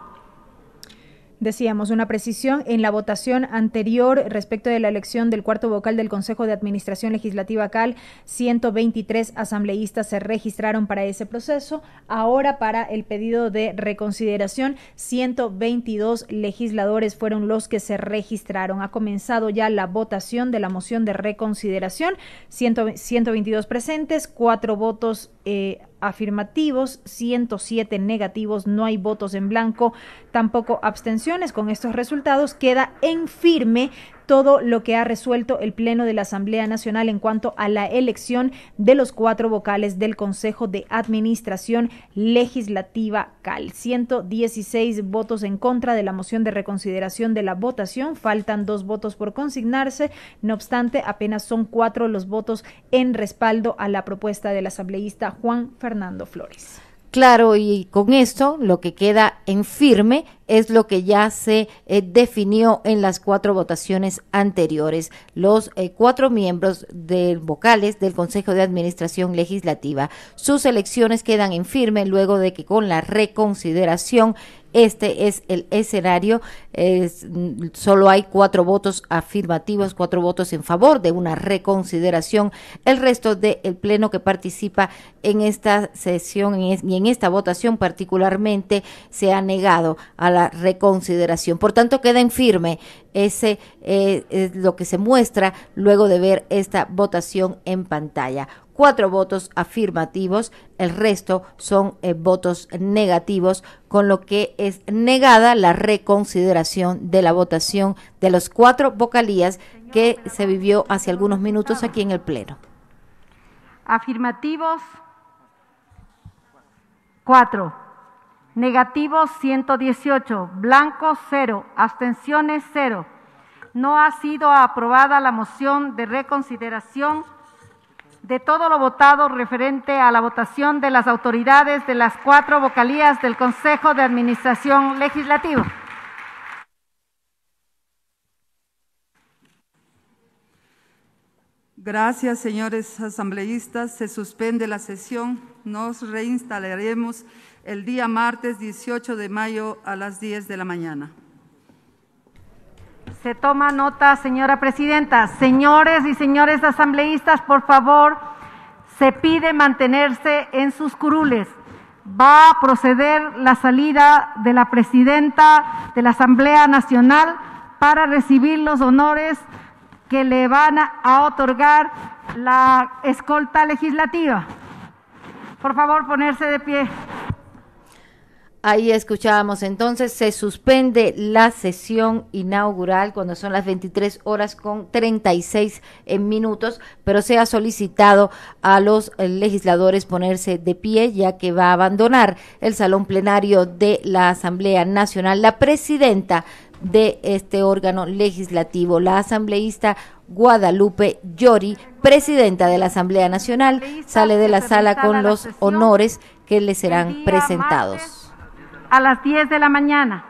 Decíamos una precisión en la votación anterior respecto de la elección del cuarto vocal del Consejo de Administración Legislativa CAL, 123 asambleístas se registraron para ese proceso, ahora para el pedido de reconsideración, 122 legisladores fueron los que se registraron. Ha comenzado ya la votación de la moción de reconsideración, 122 presentes, cuatro votos eh, afirmativos, 107 negativos, no hay votos en blanco, tampoco abstenciones. Con estos resultados queda en firme todo lo que ha resuelto el Pleno de la Asamblea Nacional en cuanto a la elección de los cuatro vocales del Consejo de Administración Legislativa CAL. 116 votos en contra de la moción de reconsideración de la votación, faltan dos votos por consignarse, no obstante, apenas son cuatro los votos en respaldo a la propuesta del asambleísta Juan Fernando Flores claro y con esto lo que queda en firme es lo que ya se eh, definió en las cuatro votaciones anteriores, los eh, cuatro miembros de vocales del Consejo de Administración Legislativa. Sus elecciones quedan en firme luego de que con la reconsideración este es el escenario. Es, mm, solo hay cuatro votos afirmativos, cuatro votos en favor de una reconsideración. El resto del Pleno que participa en esta sesión y en esta votación particularmente se ha negado a la reconsideración. Por tanto, queda en firme. Ese eh, es lo que se muestra luego de ver esta votación en pantalla cuatro votos afirmativos, el resto son eh, votos negativos, con lo que es negada la reconsideración de la votación de los cuatro vocalías que se vivió hace algunos minutos aquí en el Pleno. Afirmativos, cuatro. Negativos 118, Blanco, cero, abstenciones cero. No ha sido aprobada la moción de reconsideración de todo lo votado referente a la votación de las autoridades de las cuatro vocalías del Consejo de Administración Legislativo. Gracias, señores asambleístas. Se suspende la sesión. Nos reinstalaremos el día martes 18 de mayo a las 10 de la mañana. Se toma nota, señora presidenta. Señores y señores asambleístas, por favor, se pide mantenerse en sus curules. Va a proceder la salida de la presidenta de la Asamblea Nacional para recibir los honores que le van a otorgar la escolta legislativa. Por favor, ponerse de pie. Ahí escuchábamos entonces, se suspende la sesión inaugural cuando son las 23 horas con 36 eh, minutos, pero se ha solicitado a los eh, legisladores ponerse de pie ya que va a abandonar el salón plenario de la Asamblea Nacional la presidenta de este órgano legislativo, la asambleísta Guadalupe Yori, presidenta de la Asamblea Nacional, sale de la sala con los honores que le serán presentados a las 10 de la mañana.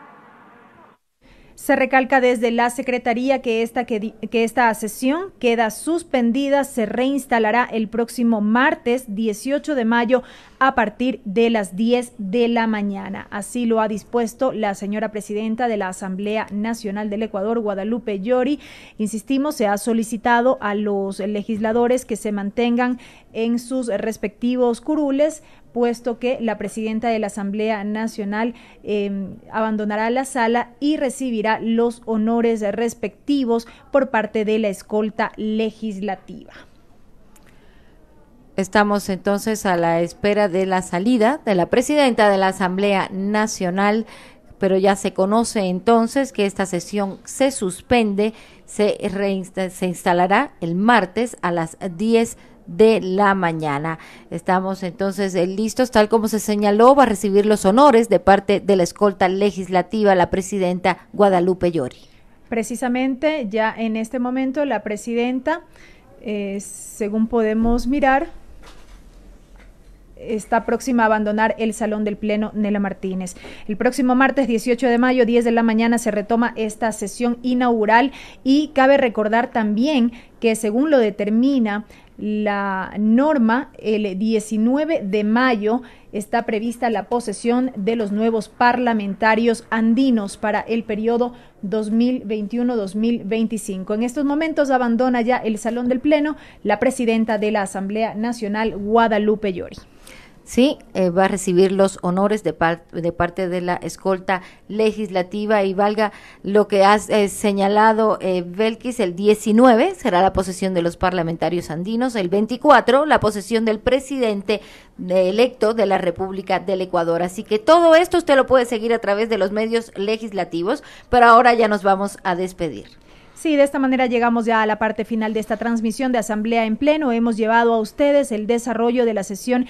Se recalca desde la Secretaría que esta, que, esta sesión queda suspendida, se reinstalará el próximo martes 18 de mayo a partir de las 10 de la mañana. Así lo ha dispuesto la señora presidenta de la Asamblea Nacional del Ecuador, Guadalupe Llori. Insistimos, se ha solicitado a los legisladores que se mantengan en sus respectivos curules puesto que la presidenta de la Asamblea Nacional em, abandonará la sala y recibirá los honores respectivos por parte de la escolta legislativa. Estamos entonces a la espera de la salida de la presidenta de la Asamblea Nacional, pero ya se conoce entonces que esta sesión se suspende, se, se instalará el martes a las 10 de la mañana. Estamos entonces eh, listos, tal como se señaló, va a recibir los honores de parte de la escolta legislativa la presidenta Guadalupe Llori. Precisamente ya en este momento la presidenta, eh, según podemos mirar, está próxima a abandonar el Salón del Pleno Nela Martínez. El próximo martes 18 de mayo, 10 de la mañana, se retoma esta sesión inaugural y cabe recordar también que según lo determina la norma, el 19 de mayo está prevista la posesión de los nuevos parlamentarios andinos para el periodo 2021-2025. En estos momentos abandona ya el Salón del Pleno la presidenta de la Asamblea Nacional, Guadalupe Llori. ¿sí? Eh, va a recibir los honores de, parte de la escolta legislativa y valga lo que has eh, señalado, Velquis eh, el 19 será la posesión de los parlamentarios andinos, el 24 la posesión del presidente electo de la República del Ecuador. Así que todo esto usted lo puede seguir a través de los medios legislativos, pero ahora ya nos vamos a despedir. Sí, de esta manera llegamos ya a la parte final de esta transmisión de Asamblea en Pleno. Hemos llevado a ustedes el desarrollo de la sesión.